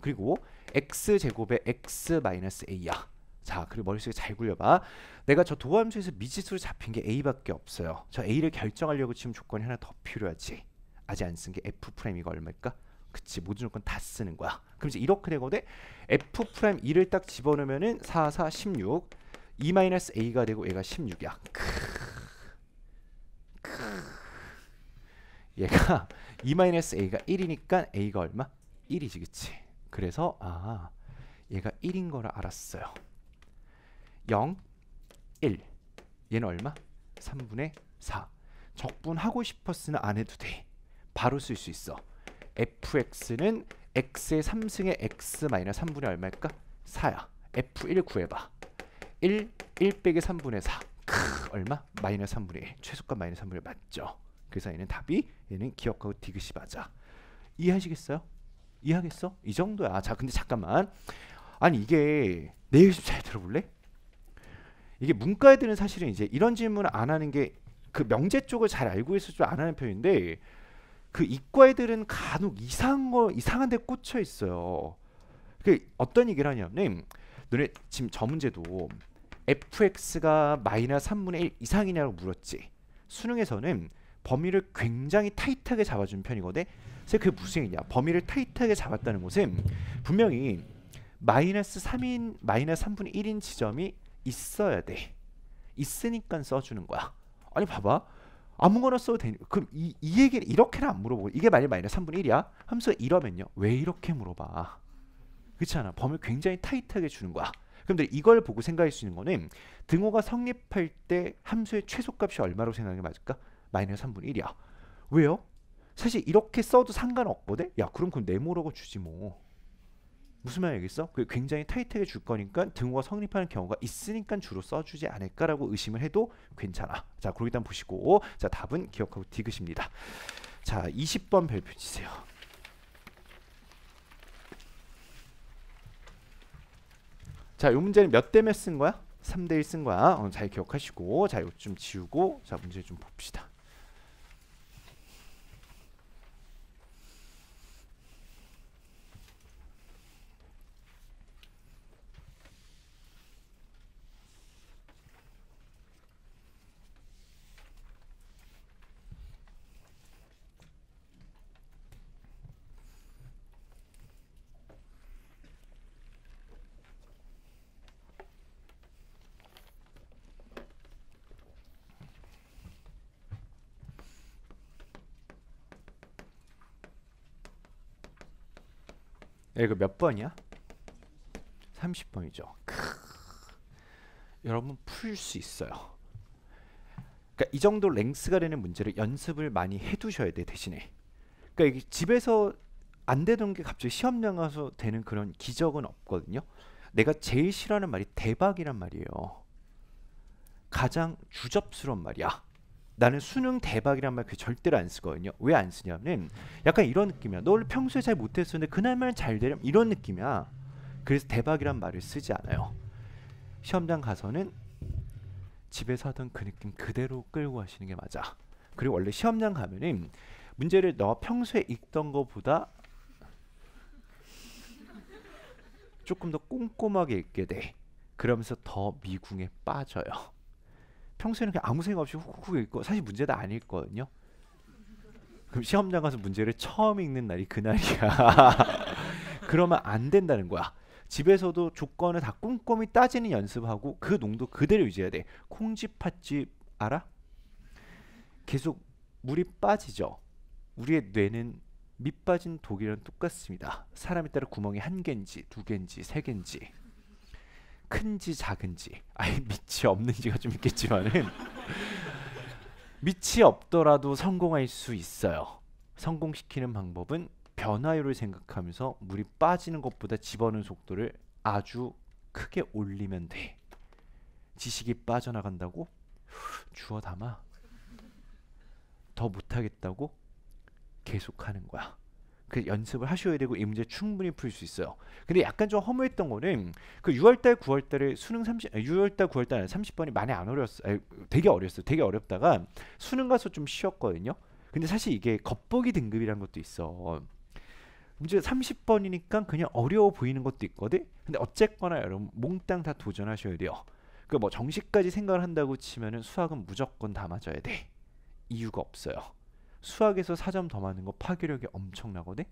그리고 x 제곱의 x 마이너스 a야. 자, 그리고 머릿속에 잘 굴려봐. 내가 저 도함수에서 미지수로 잡힌 게 a밖에 없어요. 저 a를 결정하려고 지금 조건이 하나 더 필요하지. 아직 안 쓴 게 f 프라임이가 얼마일까? 그치 모든 조건 다 쓰는 거야. 그럼 이제 이렇게 되거든. f 프라임 2를 딱 집어넣으면은 4, 4, 16. 2 마이너스 a가 되고 얘가 16이야. 크. 얘가 2-a가 e 1이니까 a가 얼마? 1이지 그치? 그래서 아 얘가 1인 거를 알았어요 0, 1 얘는 얼마? 3분의 4 적분하고 싶었으나 안 해도 돼 바로 쓸 수 있어 fx는 x의 3승의 x 마이너스 3분의 얼마일까? 4야 f1 구해봐 1, 1 빼기 3분의 4 크, 얼마? 마이너스 3분의 1 최소값 마이너스 3분의 1 맞죠? 그래서 얘는 답이 얘는 기억하고 디귿이 맞아. 이해하시겠어요? 이해하겠어? 이 정도야. 자, 근데 잠깐만. 아니 이게 내일 좀 잘 들어볼래? 이게 문과 애들은 사실은 이제 이런 질문을 안 하는 게 그 명제 쪽을 잘 알고 있을 줄 안 하는 편인데 그 이과 애들은 간혹 이상한 거 이상한 데 꽂혀 있어요. 그 어떤 얘기를 하냐면 눈에 지금 저 문제도 fx가 마이너스 3분의 1 이상이냐고 물었지. 수능에서는 범위를 굉장히 타이트하게 잡아준 편이거든. 그래서 그게 무슨 얘기냐? 범위를 타이트하게 잡았다는 것은 분명히 마이너스 3인 마이너스 3분의 1인 지점이 있어야 돼. 있으니까 써주는 거야. 아니 봐봐. 아무거나 써도 되니 그럼 이, 이 얘기를 이렇게는 안 물어보고 이게 만약 마이너스 3분의 1이야? 함수가 이러면요. 왜 이렇게 물어봐? 그렇잖아. 범위 굉장히 타이트하게 주는 거야. 그런 이걸 보고 생각할 수 있는 거는 등호가 성립할 때 함수의 최소값이 얼마로 생각하는 게 맞을까? 마이너스 3분의 1이야. 왜요? 사실 이렇게 써도 상관없거든? 야 그럼 그건 네모라고 주지 뭐. 무슨 말 알겠어? 그 굉장히 타이트하게 줄 거니까 등호가 성립하는 경우가 있으니까 주로 써주지 않을까라고 의심을 해도 괜찮아. 자, 그럼 일단 보시고 자 답은 기억하고 디귿입니다. 자, 20번 별표 치세요. 자, 이 문제는 몇 대 몇 쓴 거야? 3대 1 쓴 거야. 어, 잘 기억하시고 자, 이거 좀 지우고 자, 문제 좀 봅시다. 예, 이거 몇 번이야? 30번이죠. 여러분 풀 수 있어요. 그러니까 이 정도 랭스가 되는 문제를 연습을 많이 해두셔야 돼 대신에. 그러니까 집에서 안 되던 게 갑자기 시험장 가서 되는 그런 기적은 없거든요. 내가 제일 싫어하는 말이 대박이란 말이에요. 가장 주접스러운 말이야. 나는 수능 대박이란 말 그 절대로 안 쓰거든요. 왜 안 쓰냐면 약간 이런 느낌이야. 너 원래 평소에 잘 못했었는데 그날만 잘되렴 이런 느낌이야. 그래서 대박이란 말을 쓰지 않아요. 시험장 가서는 집에서 하던 그 느낌 그대로 끌고 하시는 게 맞아. 그리고 원래 시험장 가면은 문제를 너 평소에 읽던 것보다 조금 더 꼼꼼하게 읽게 돼. 그러면서 더 미궁에 빠져요. 평소에는 그냥 아무 생각 없이 훅훅 읽고 사실 문제도 안 읽거든요. 그럼 시험장 가서 문제를 처음 읽는 날이 그날이야. 그러면 안 된다는 거야. 집에서도 조건을 다 꼼꼼히 따지는 연습하고 그 농도 그대로 유지해야 돼. 콩집 팥집 알아? 계속 물이 빠지죠. 우리의 뇌는 밑빠진 독이랑 똑같습니다. 사람에 따라 구멍이 한 개인지 두 개인지 세 개인지 큰지 작은지 아예 밑이 없는지가 좀 있겠지만은 밑이 없더라도 성공할 수 있어요. 성공시키는 방법은 변화율을 생각하면서 물이 빠지는 것보다 집어넣는 속도를 아주 크게 올리면 돼. 지식이 빠져나간다고 주워 담아. 더 못하겠다고 계속하는 거야. 그 연습을 하셔야 되고 이 문제 충분히 풀 수 있어요. 근데 약간 좀 허무했던 거는 그 6월달 9월달에 수능 30 6월달 9월달 에 30번이 많이 안 어려웠어. 아니, 되게 어려웠어. 되게 어렵다가 수능 가서 좀 쉬었거든요. 근데 사실 이게 겉보기 등급이란 것도 있어. 문제 30번이니까 그냥 어려워 보이는 것도 있거든. 근데 어쨌거나 여러분 몽땅 다 도전하셔야 돼요. 그뭐 그러니까 정시까지 생각을 한다고 치면은 수학은 무조건 다 맞아야 돼. 이유가 없어요. 수학에서 4점 더 맞는 거 파괴력이 엄청나거든?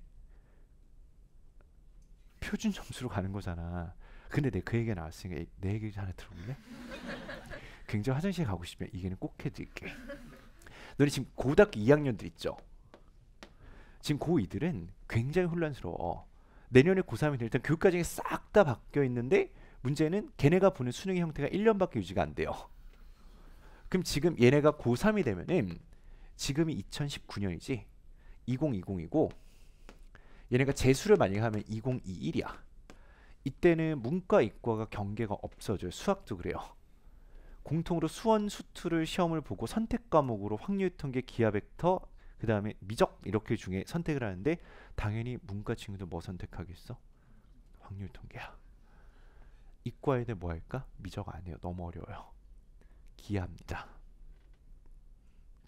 표준 점수로 가는 거잖아. 근데 내 그 얘기 가 나왔으니까 내 얘기 하나 들어볼래? 굉장히 화장실 가고 싶으면 이게는 꼭 해드릴게. 너네 지금 고등학교 2학년들 있죠? 지금 고2들은 굉장히 혼란스러워. 내년에 고3이 될 일단 교육과정이 싹 다 바뀌어 있는데 문제는 걔네가 보는 수능의 형태가 1년밖에 유지가 안 돼요. 그럼 지금 얘네가 고3이 되면은 지금이 2019년이지 2020이고 얘네가 재수를 만약에 하면 2021이야. 이때는 문과 이과가 경계가 없어져요. 수학도 그래요. 공통으로 수원 수투를 시험을 보고 선택 과목으로 확률 통계 기하 벡터 그 다음에 미적 이렇게 중에 선택을 하는데 당연히 문과 친구들 뭐 선택하겠어? 확률 통계야. 이과 애들 뭐 할까? 미적 안 해요. 너무 어려워요. 기하입니다.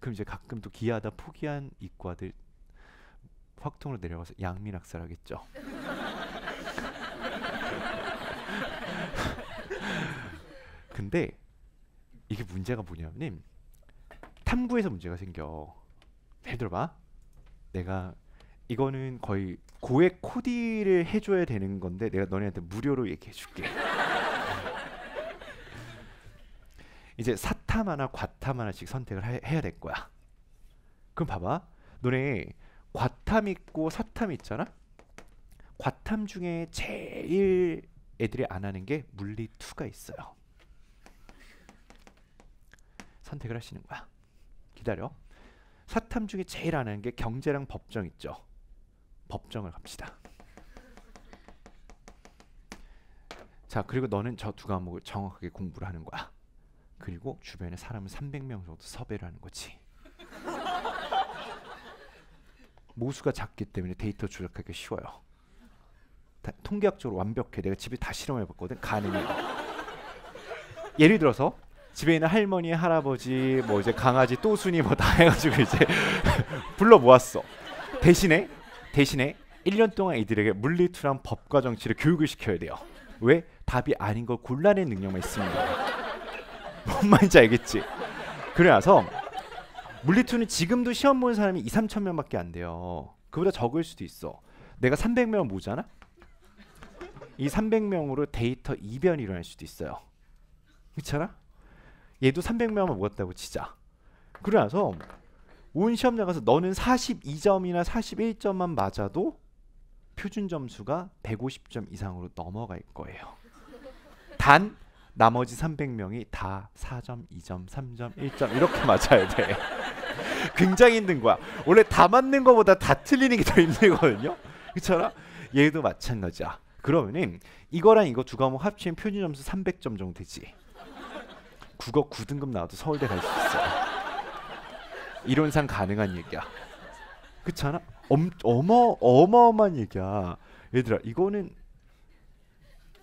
그럼 이제 가끔 또 기하다 포기한 이과들 확통으로 내려가서 양민학살하겠죠. 근데 이게 문제가 뭐냐면 탐구에서 문제가 생겨. 잘 들어봐. 내가 이거는 거의 고액 코디를 해줘야 되는 건데 내가 너네한테 무료로 얘기해줄게. 이제 사 사탐 하나 과탐 하나씩 선택을 하, 해야 될 거야. 그럼 봐봐. 너네 과탐 있고 사탐 있잖아. 과탐 중에 제일 애들이 안 하는 게 물리 2가 있어요. 선택을 하시는 거야. 기다려. 사탐 중에 제일 안 하는 게 경제랑 법정 있죠. 법정을 갑시다. 자, 그리고 너는 저 두 과목을 정확하게 공부를 하는 거야. 그리고 주변에 사람을 300명 정도 섭외를 하는 거지. 모수가 작기 때문에 데이터 조작하기 쉬워요. 다, 통계학적으로 완벽해. 내가 집에 다 실험해봤거든. 가능해. 예를 들어서 집에 있는 할머니, 할아버지, 뭐 이제 강아지, 또순이 뭐 다 해가지고 이제 불러 모았어. 대신에 대신에 1년 동안 이들에게 물리투랑 법과 정치를 교육을 시켜야 돼요. 왜? 답이 아닌 걸 골라낸 능력만 있습니다. 뭔 말인지 알겠지? 그래서 물리투는 지금도 시험 보는 사람이 2, 3천 명밖에 안 돼요. 그보다 적을 수도 있어. 내가 300명 모잖아? 이 300명으로 데이터 이변이 일어날 수도 있어요. 그렇잖아? 얘도 300명만 모았다고 치자. 그래서 온 시험 나가서 너는 42점이나 41점만 맞아도 표준 점수가 150점 이상으로 넘어갈 거예요. 단 나머지 300명이 다 4점, 2점, 3점, 1점 이렇게 맞아야 돼. 굉장히 힘든 거야. 원래 다 맞는 거보다 다 틀리는 게 더 힘들거든요. 그렇잖아. 얘도 마찬가지야. 그러면은 이거랑 이거 두 과목 합치면 표준 점수 300점 정도 되지. 국어 9등급 나와도 서울대 갈 수 있어. 이론상 가능한 얘기야. 그렇잖아. 엄, 어마 어마어마한 얘기야. 얘들아, 이거는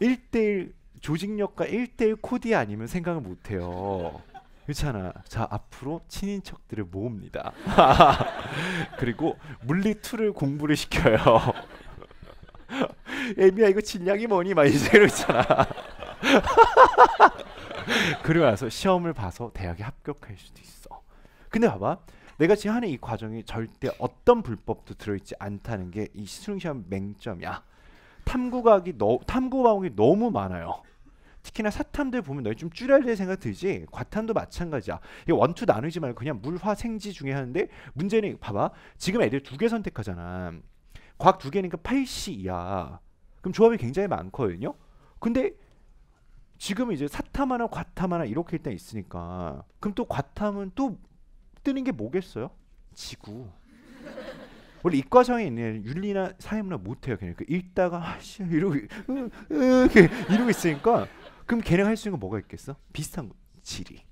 1대1 조직력과 1대1 코디 아니면 생각을 못 해요. 그렇잖아. 자 앞으로 친인척들을 모읍니다. 그리고 물리 2를 공부를 시켜요. 애미야 이거 진량이 뭐니 막 이제 그러잖아. 그러면서 시험을 봐서 대학에 합격할 수도 있어. 근데 봐봐. 내가 지금 하는 이 과정이 절대 어떤 불법도 들어있지 않다는 게 이 수능 시험 맹점이야. 탐구각이 너, 탐구 방이 너무 많아요. 특히나 사탐들 보면 너희 좀 줄여야 될 생각 들지 과탐도 마찬가지야 이 원투 나누지 말고 그냥 물화 생지 중에 하는데 문제는 봐봐 지금 애들 두 개 선택하잖아 과학 두 개니까 8시야 그럼 조합이 굉장히 많거든요 근데 지금 이제 사탐 하나 과탐 하나 이렇게 일단 있으니까 그럼 또 과탐은 또 뜨는 게 뭐겠어요 지구 원래 이과성에 있는 윤리나 사회문화 못해요. 그러니까 읽다가 아씨 이러고 으, 으, 이러고 있으니까 그럼 걔네가 할 수 있는 거 뭐가 있겠어? 비슷한 거 지리.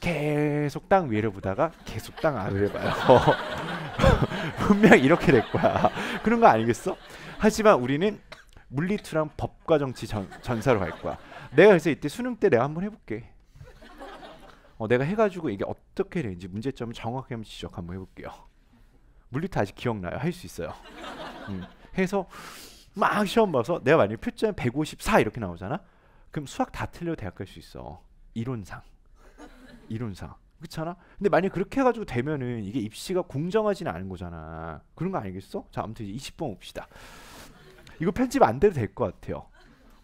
계속 땅 위를 보다가 계속 땅 아래를 봐요. 분명 이렇게 될 거야. 그런 거 아니겠어? 하지만 우리는 물리투랑 법과 정치 전, 전사로 갈 거야. 내가 그래서 이때 수능 때 내가 한번 해볼게. 어, 내가 해가지고 이게 어떻게 되는지 문제점을 정확하게 지적 한번 해볼게요. 물리타 아직 기억나요. 할 수 있어요. 음. 해서 막 시험 봐서 내가 만약에 표점 154 이렇게 나오잖아. 그럼 수학 다 틀려도 대학 갈 수 있어. 이론상. 이론상. 그렇잖아. 근데 만약 그렇게 해가지고 되면은 이게 입시가 공정하지는 않은 거잖아. 그런 거 아니겠어? 자, 아무튼 이제 20번 봅시다. 이거 편집 안 돼도 될 것 같아요.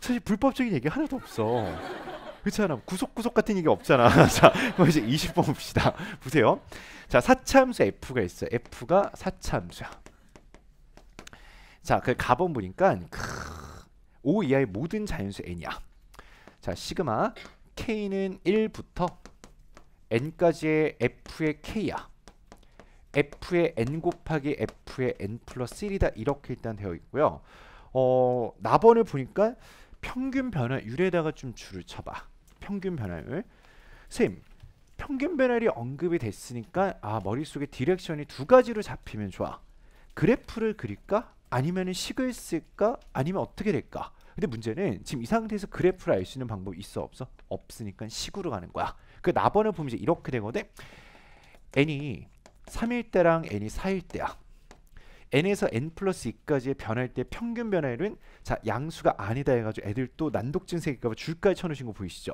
사실 불법적인 얘기 하나도 없어. 그렇잖아. 구석구석 같은 얘기 없잖아. 자, 그럼 이제 20번 봅시다. 보세요. 자, 사참수 F가 있어. F가 사참수야. 자, 그 가본 보니까 크... 5 이하의 모든 자연수 n이야. 자, 시그마 k는 1부터 n까지의 f의 k야. f의 n 곱하기 f의 n 플러스 1이다 이렇게 일단 되어 있고요. 어, 나번을 보니까 평균 변화율에다가 좀 줄을 쳐봐. 평균 변화율. 쌤, 평균 변화율이 언급이 됐으니까 아 머릿속에 디렉션이 두 가지로 잡히면 좋아. 그래프를 그릴까? 아니면 식을 쓸까? 아니면 어떻게 될까? 근데 문제는 지금 이 상태에서 그래프를 알 수 있는 방법이 있어 없어? 없으니까 식으로 가는 거야. 그 나번을 보면 이제 이렇게 되거든. n이 3일 때랑 n이 4일 때야. n에서 n 플러스 2까지의 변화일 때 평균 변화율은 자 양수가 아니다 해가지고 애들 또 난독증 세길까봐 줄까지 쳐놓으신 거 보이시죠?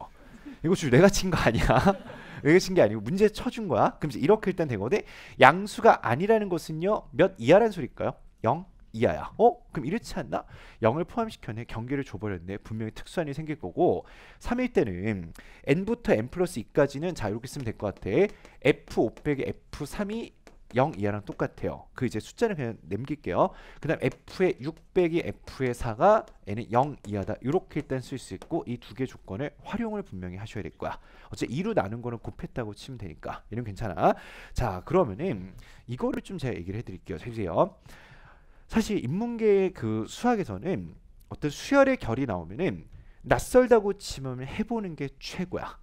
이거 줄 내가 친 거 아니야? 내가 친 게 아니고 문제 쳐 준 거야? 그럼 이렇게 일단 되거든 양수가 아니라는 것은요 몇 이하란 소리일까요? 0 이하야. 어? 그럼 이렇지 않나? 0을 포함시켜내 경계를 줘버렸네. 분명히 특수한 일이 생길 거고 3일 때는 n부터 n 플러스 2까지는 자 이렇게 쓰면 될 것 같아. f 5 0 0 f3이 0 이하랑 똑같아요. 그 이제 숫자는 그냥 남길게요. 그 다음 F의 600이 F의 4가 N은 0 이하다. 이렇게 일단 쓸 수 있고 이 두 개 조건을 활용을 분명히 하셔야 될 거야. 어째 2로 나눈 거는 곱했다고 치면 되니까. 얘는 괜찮아. 자 그러면은 이거를 좀 제가 얘기를 해드릴게요. 잘 보세요. 사실 인문계의 그 수학에서는 어떤 수열의 결이 나오면은 낯설다고 치면 해보는 게 최고야.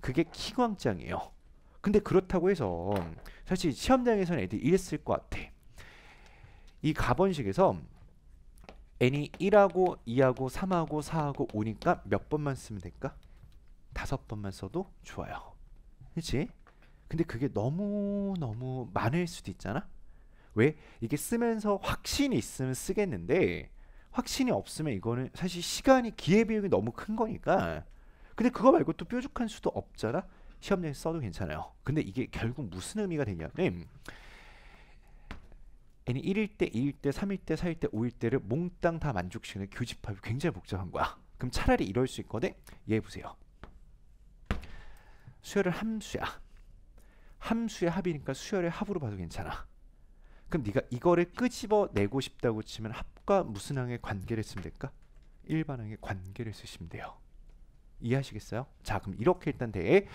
그게 키광장이에요. 근데 그렇다고 해서 사실 시험장에서는 애들이 이랬을 것 같아. 이 가번식에서 n이 1하고 2하고 3하고 4하고 5니까 몇 번만 쓰면 될까? 다섯 번만 써도 좋아요. 그렇지? 근데 그게 너무 너무 많을 수도 있잖아. 왜? 이게 쓰면서 확신이 있으면 쓰겠는데 확신이 없으면 이거는 사실 시간이 기회 비용이 너무 큰 거니까. 근데 그거 말고 또 뾰족한 수도 없잖아. 시험장에 써도 괜찮아요. 근데 이게 결국 무슨 의미가 되냐면 n이 1일 때, 2일 때, 3일 때, 4일 때, 5일 때를 몽땅 다 만족시키는 교집합이 굉장히 복잡한 거야. 그럼 차라리 이럴 수 있거든. 얘 보세요. 수열을 함수야. 함수의 합이니까 수열의 합으로 봐도 괜찮아. 그럼 네가 이거를 끄집어내고 싶다고 치면 합과 무슨 항의 관계를 쓰면 될까? 일반항의 관계를 쓰시면 돼요. 이해하시겠어요? 자 그럼 이렇게 일단 돼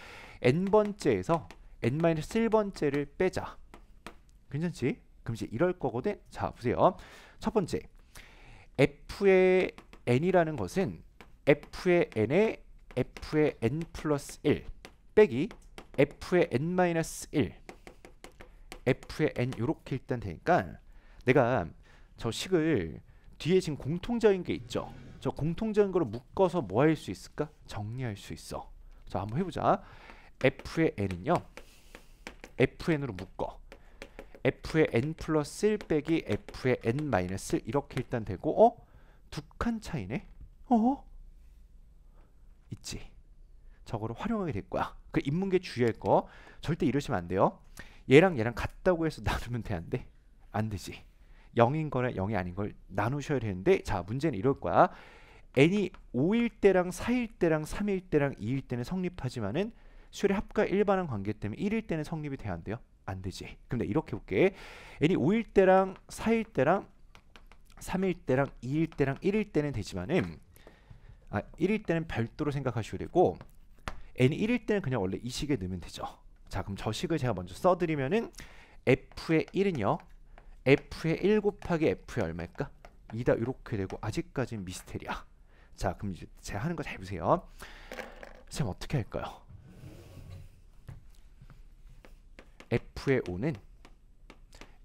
n번째에서 n-1번째를 빼자 괜찮지? 그럼 이제 이럴 거거든 자 보세요 첫 번째 f의 n이라는 것은 f의 n에 f의 n 플러스 1 빼기 f의 n 마이너스 1 f의 n 이렇게 일단 되니까 내가 저 식을 뒤에 지금 공통적인 게 있죠 저 공통적인 거로 묶어서 뭐 할 수 있을까? 정리할 수 있어. 자, 한번 해보자. f의 n은요. fn으로 묶어. f의 n 플러스 1 빼기 f의 n 마이너스 1 이렇게 일단 되고 어? 두 칸 차이네? 어? 있지. 저거를 활용하게 될 거야. 그 인문계 주의할 거 절대 이러시면 안 돼요. 얘랑 얘랑 같다고 해서 나누면 돼안 돼? 안 되지. 0인 거나 0이 아닌 걸 나누셔야 되는데 자 문제는 이럴 거야. n이 5일 때랑 4일 때랑 3일 때랑 2일 때는 성립하지만은 수열의 합과 일반한 관계 때문에 1일 때는 성립이 돼야 안 돼요? 안 되지. 근데 이렇게 볼게. n이 5일 때랑 4일 때랑 3일 때랑 2일 때랑 1일 때는 되지만은 아, 1일 때는 별도로 생각하셔야 되고 n이 1일 때는 그냥 원래 이 식에 넣으면 되죠. 자, 그럼 저 식을 제가 먼저 써 드리면은 f의 1은요. f의 1 곱하기 f의 얼마일까? 2다 이렇게 되고 아직까지는 미스테리야. 자 그럼 이제 제가 하는 거 잘 보세요. 쌤 어떻게 할까요? f의 5는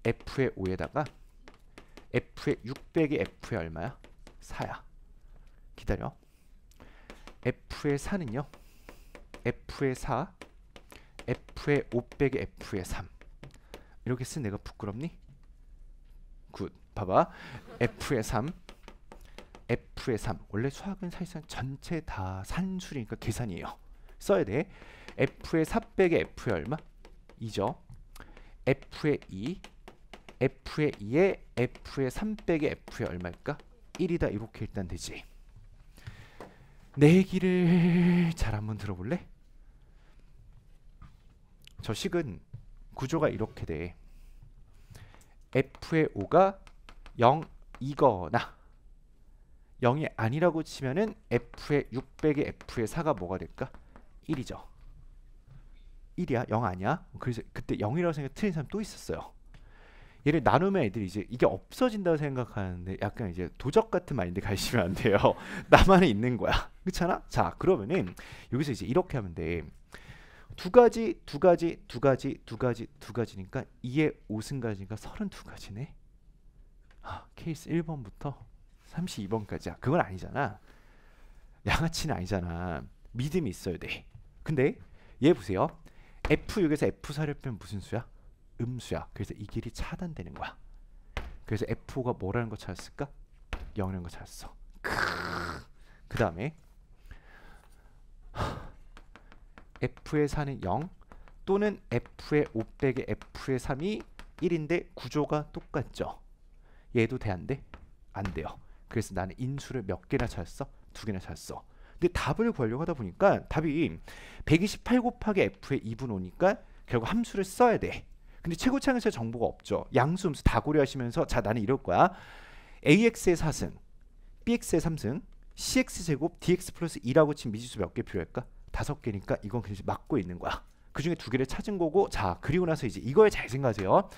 f의 5에다가 f의 600이 f의 얼마야? 4야. 기다려. f의 4는요. f의 4, f의 500이 f의 3. 이렇게 쓴 내가 부끄럽니? 굿. 봐봐. F의 3. F의 3. 원래 수학은 사실상 전체 다산수이니까 계산이에요. 써야 돼. F의 4 빼기 F의 얼마? 2죠. F의 2. F의 2에 F의 3 빼기 F의 얼마일까? 1이다. 이렇게 일단 되지. 내기를 잘 한번 들어볼래? 저 식은 구조가 이렇게 돼. f의 5가 0이거나 0이 아니라고 치면은 f의 6 0 0에 f의 4가 뭐가 될까? 1이죠. 1이야? 0 아니야? 그래서 그때 0이라고 생각 틀린 사람 또 있었어요. 얘를 나누면 애들이 이제 이게 없어진다고 생각하는데 약간 이제 도적 같은 마인드 가시면 안 돼요. 나만 있는 거야. 그렇잖아? 자, 그러면은 여기서 이제 이렇게 하면 돼. 두 가지, 두 가지, 두 가지, 두 가지, 두 가지니까 2의 5승가지니까 32가지네. 아, 케이스 1번부터 32번까지야. 그건 아니잖아. 양아치는 아니잖아. 믿음이 있어야 돼. 근데 얘 보세요. F6에서 F4를 빼면 무슨 수야? 음수야. 그래서 이 길이 차단되는 거야. 그래서 f 가 뭐라는 거 찾았을까? 영이라는 거 찾았어. 그 다음에 F의 4는 0 또는 F의 5 0의 F의 3이 1인데 구조가 똑같죠. 얘도 돼? 안 돼? 안 돼요. 그래서 나는 인수를 몇 개나 찾았어? 두 개나 찾았어. 근데 답을 구하려고 하다 보니까 답이 128 곱하기 F의 2분 오니까 결국 함수를 써야 돼. 근데 최고창에서 정보가 없죠. 양수, 음수 다 고려하시면서 자 나는 이럴 거야. AX의 4승, BX의 3승, CX제곱, DX 플러스 2라고 친 미지수 몇 개 필요할까? 다섯 개니까 이건 그냥 막고 있는 거야. 그 중에 두 개를 찾은 거고 자 그리고 나서 이제 이거에 잘 생각하세요.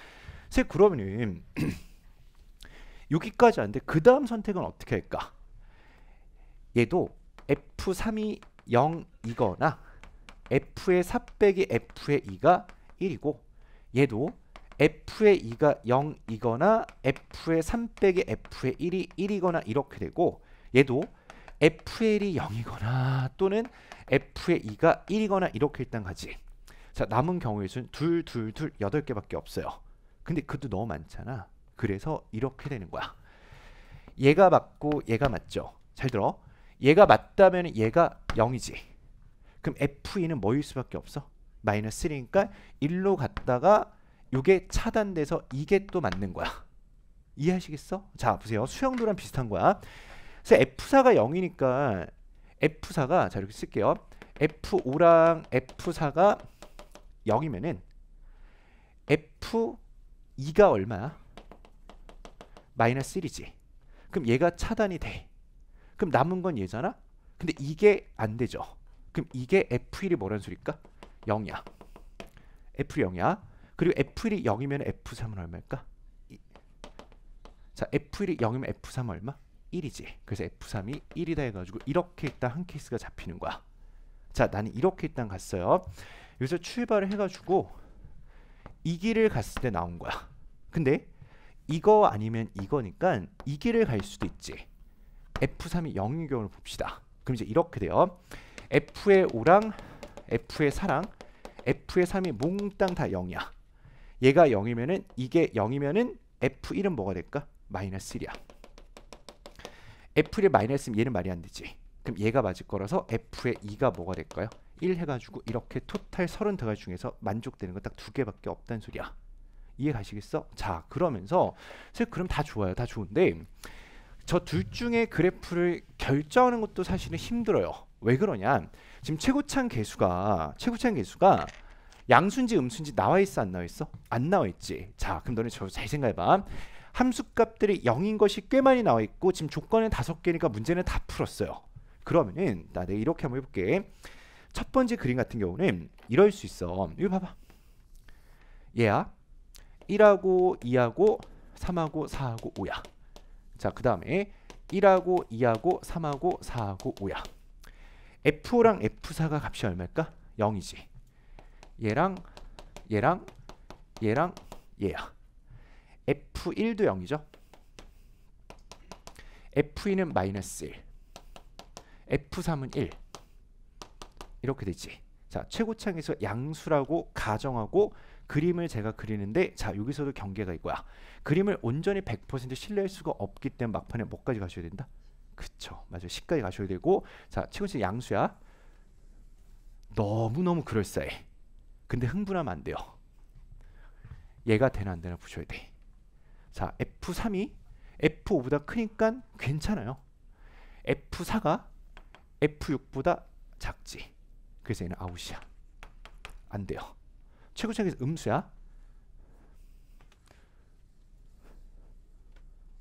선세 그러면은 여기까지 안 돼. 그 다음 선택은 어떻게 할까? 얘도 F3이 0이거나 F의 4 빼기 F의 2가 1이고 얘도 F의 2가 0이거나 F의 3 빼기 F의 1이 1이거나 이렇게 되고 얘도 FL이 0이거나 또는 F의 2가 1이거나 이렇게 일단 가지 자 남은 경우의 수는 둘, 둘, 둘, 8 개밖에 없어요 근데 그것도 너무 많잖아 그래서 이렇게 되는 거야 얘가 맞고 얘가 맞죠 잘 들어 얘가 맞다면 얘가 0이지 그럼 F2는 뭐일 수밖에 없어? 마이너스 3니까 1로 갔다가 이게 차단돼서 이게 또 맞는 거야 이해하시겠어? 자 보세요 수영도랑 비슷한 거야 그래서 F4가 0이니까 F4가 자 이렇게 쓸게요. F5랑 F4가 0이면은 F2가 얼마야? 마이너스 1이지. 그럼 얘가 차단이 돼. 그럼 남은 건 얘잖아? 근데 이게 안 되죠. 그럼 이게 F1이 뭐라는 소리일까? 0이야. F1이 0이야. 그리고 F1이 0이면 F3은 얼마일까? 자, F1이 0이면 F3 얼마? 1이지. 그래서 F3이 1이다 해가지고 이렇게 일단 한 케이스가 잡히는 거야. 자, 나는 이렇게 일단 갔어요. 여기서 출발을 해가지고 이 길을 갔을 때 나온 거야. 근데 이거 아니면 이거니까 이 길을 갈 수도 있지. F3이 0인 경우를 봅시다. 그럼 이제 이렇게 돼요. F의 5랑 F의 4랑 F의 3이 몽땅 다 0이야. 얘가 0이면은 이게 0이면은 F1은 뭐가 될까? 마이너스 1이야. F를 마이너스면 얘는 말이 안 되지. 그럼 얘가 맞을 거라서 F의 2가 뭐가 될까요? 1 해가지고 이렇게 토탈 30대가 중에서 만족되는 건딱두 개밖에 없단 소리야. 이해 가시겠어? 자 그러면서 사실 그럼 다 좋아요. 다 좋은데 저 둘 중에 그래프를 결정하는 것도 사실은 힘들어요. 왜 그러냐? 지금 최고창 개수가 최고창 개수가 양순지 음순지 나와 있어 안 나와 있어? 안 나와 있지. 자, 그럼 너네 저잘 생각해 봐. 함수값들이 0인 것이 꽤 많이 나와 있고 지금 조건은 다섯 개니까 문제는 다 풀었어요. 그러면은 나 내가 이렇게 한번 해볼게. 첫 번째 그림 같은 경우는 이럴 수 있어. 이거 봐봐. 얘야. 1하고 2하고 3하고 4하고 5야. 자, 그 다음에 1하고 2하고 3하고 4하고 5야. F5랑 F4가 값이 얼마일까? 0이지. 얘랑 얘랑 얘랑 얘야. F1도 0이죠. F2는 마이너스 1 F3은 1 이렇게 되지 자 최고창에서 양수라고 가정하고 그림을 제가 그리는데 자 여기서도 경계가 있고야 그림을 온전히 100% 신뢰할 수가 없기 때문에 막판에 뭐까지 가셔야 된다? 그쵸 맞아요 10까지 가셔야 되고 자 최고창 양수야 너무너무 그럴싸해 근데 흥분하면 안 돼요 얘가 되나 안 되나 보셔야 돼 자, F3이 F5보다 크니까 괜찮아요. F4가 F6보다 작지. 그래서 얘는 아웃이야. 안 돼요. 최고차에서 음수야.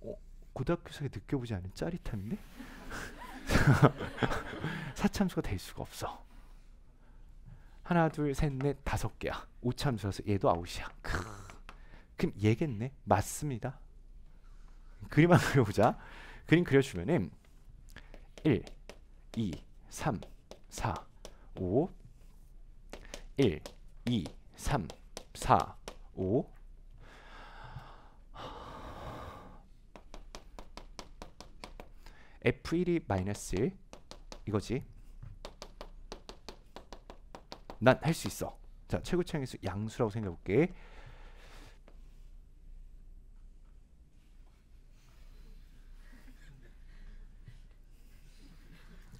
어, 고등학교에 느껴보지 않은 짜릿함인데? 사참수가 될 수가 없어. 하나, 둘, 셋, 넷, 다섯 개야. 오참수라서 얘도 아웃이야. 크. 그럼 얘겠네. 맞습니다. 그림 한번 그려보자. 그림 그려주면 1, 2, 3, 4, 5 1, 2, 3, 4, 5 F1이 마이너스 1 이거지 난 할 수 있어 자 최고차항에서 양수라고 생각해볼게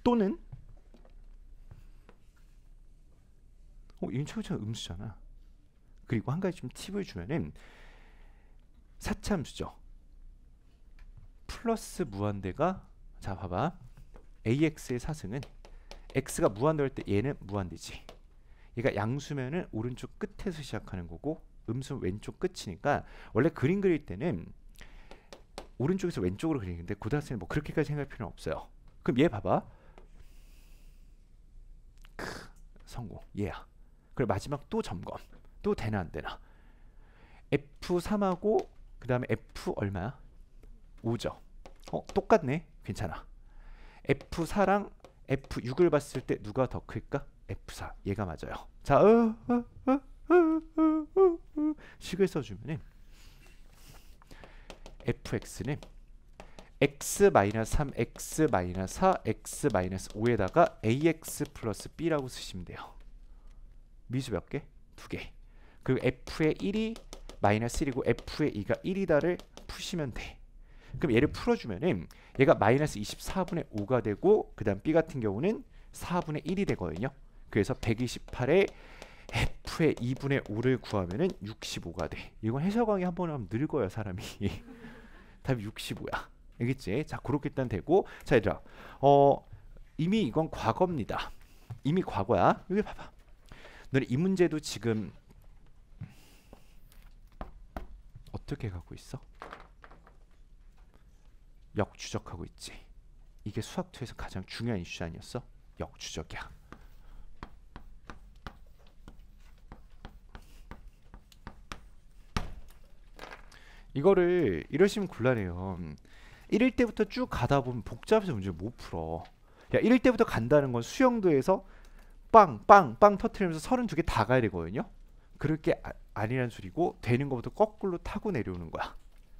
또는 어, 이건 차 음수잖아. 그리고 한 가지 좀 팁을 주면은 사참수죠. 플러스 무한대가 자 봐봐 ax의 사승은 x가 무한대일 때 얘는 무한대지. 얘가 양수면은 오른쪽 끝에서 시작하는 거고 음수 왼쪽 끝이니까 원래 그림 그릴 때는 오른쪽에서 왼쪽으로 그리는데 고등학생은 뭐 그렇게까지 생각할 필요는 없어요. 그럼 얘 봐봐. 성공 예 yeah. 그리고 마지막 또 점검 또 되나 안 되나 F3하고 그 다음에 F 얼마야? 5죠 어 똑같네 괜찮아 F4랑 F6을 봤을 때 누가 더 클까? F4 얘가 맞아요 자 어, 어, 어, 식을 써주면 은 fx는 x-3, x-4, x-5에다가 ax 플러스 b라고 쓰시면 돼요. 미수 몇 개? 두 개. 그리고 f의 1이 마이너스 1이고 f의 2가 1이다를 푸시면 돼. 그럼 얘를 풀어주면은 얘가 마이너스 24분의 5가 되고 그 다음 b 같은 경우는 4분의 1이 되거든요. 그래서 128에 f의 2분의 5를 구하면은 65가 돼. 이건 해석왕이 한 번 하면 늙어요 사람이. 답이 65야. 알겠지? 자 그렇게 일단 되고 자 얘들아 어 이미 이건 과거입니다. 이미 과거야. 여기 봐봐. 너네 이 문제도 지금 어떻게 가고 있어? 역추적하고 있지. 이게 수학 2에서 가장 중요한 이슈 아니었어? 역추적이야. 이거를 이러시면 곤란해요. 1일 때부터 쭉 가다 보면 복잡해서 문제를 못 풀어. 야, 1일 때부터 간다는 건 수영도에서 빵, 빵, 빵 터트리면서 32개 다 가야 되거든요. 그럴 게 아, 니란 소리고 되는 것부터 거꾸로 타고 내려오는 거야.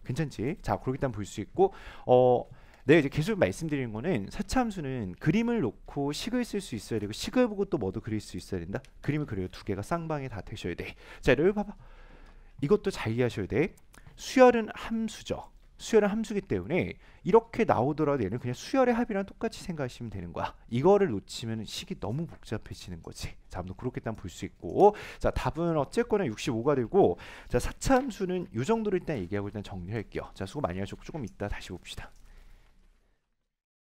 괜찮지? 자, 그렇게 일단 볼수 있고 어 내가 이제 계속 말씀드리는 거는 사참수는 그림을 놓고 식을 쓸 수 있어야 되고 식을 보고 또 뭐도 그릴 수 있어야 된다. 그림을 그려요. 두 개가 쌍방에 다 되셔야 돼. 자, 여러분 봐봐. 이것도 잘 이해하셔야 돼. 수열은 함수죠. 수열의 함수기 때문에 이렇게 나오더라도 얘는 그냥 수열의 합이랑 똑같이 생각하시면 되는 거야. 이거를 놓치면 식이 너무 복잡해지는 거지. 자, 아무튼 그렇게 일단 볼 수 있고 자, 답은 어쨌거나 65가 되고 자, 사차 함수는 이 정도로 일단 얘기하고 일단 정리할게요. 자, 수고 많이 하셨고 조금 이따 다시 봅시다.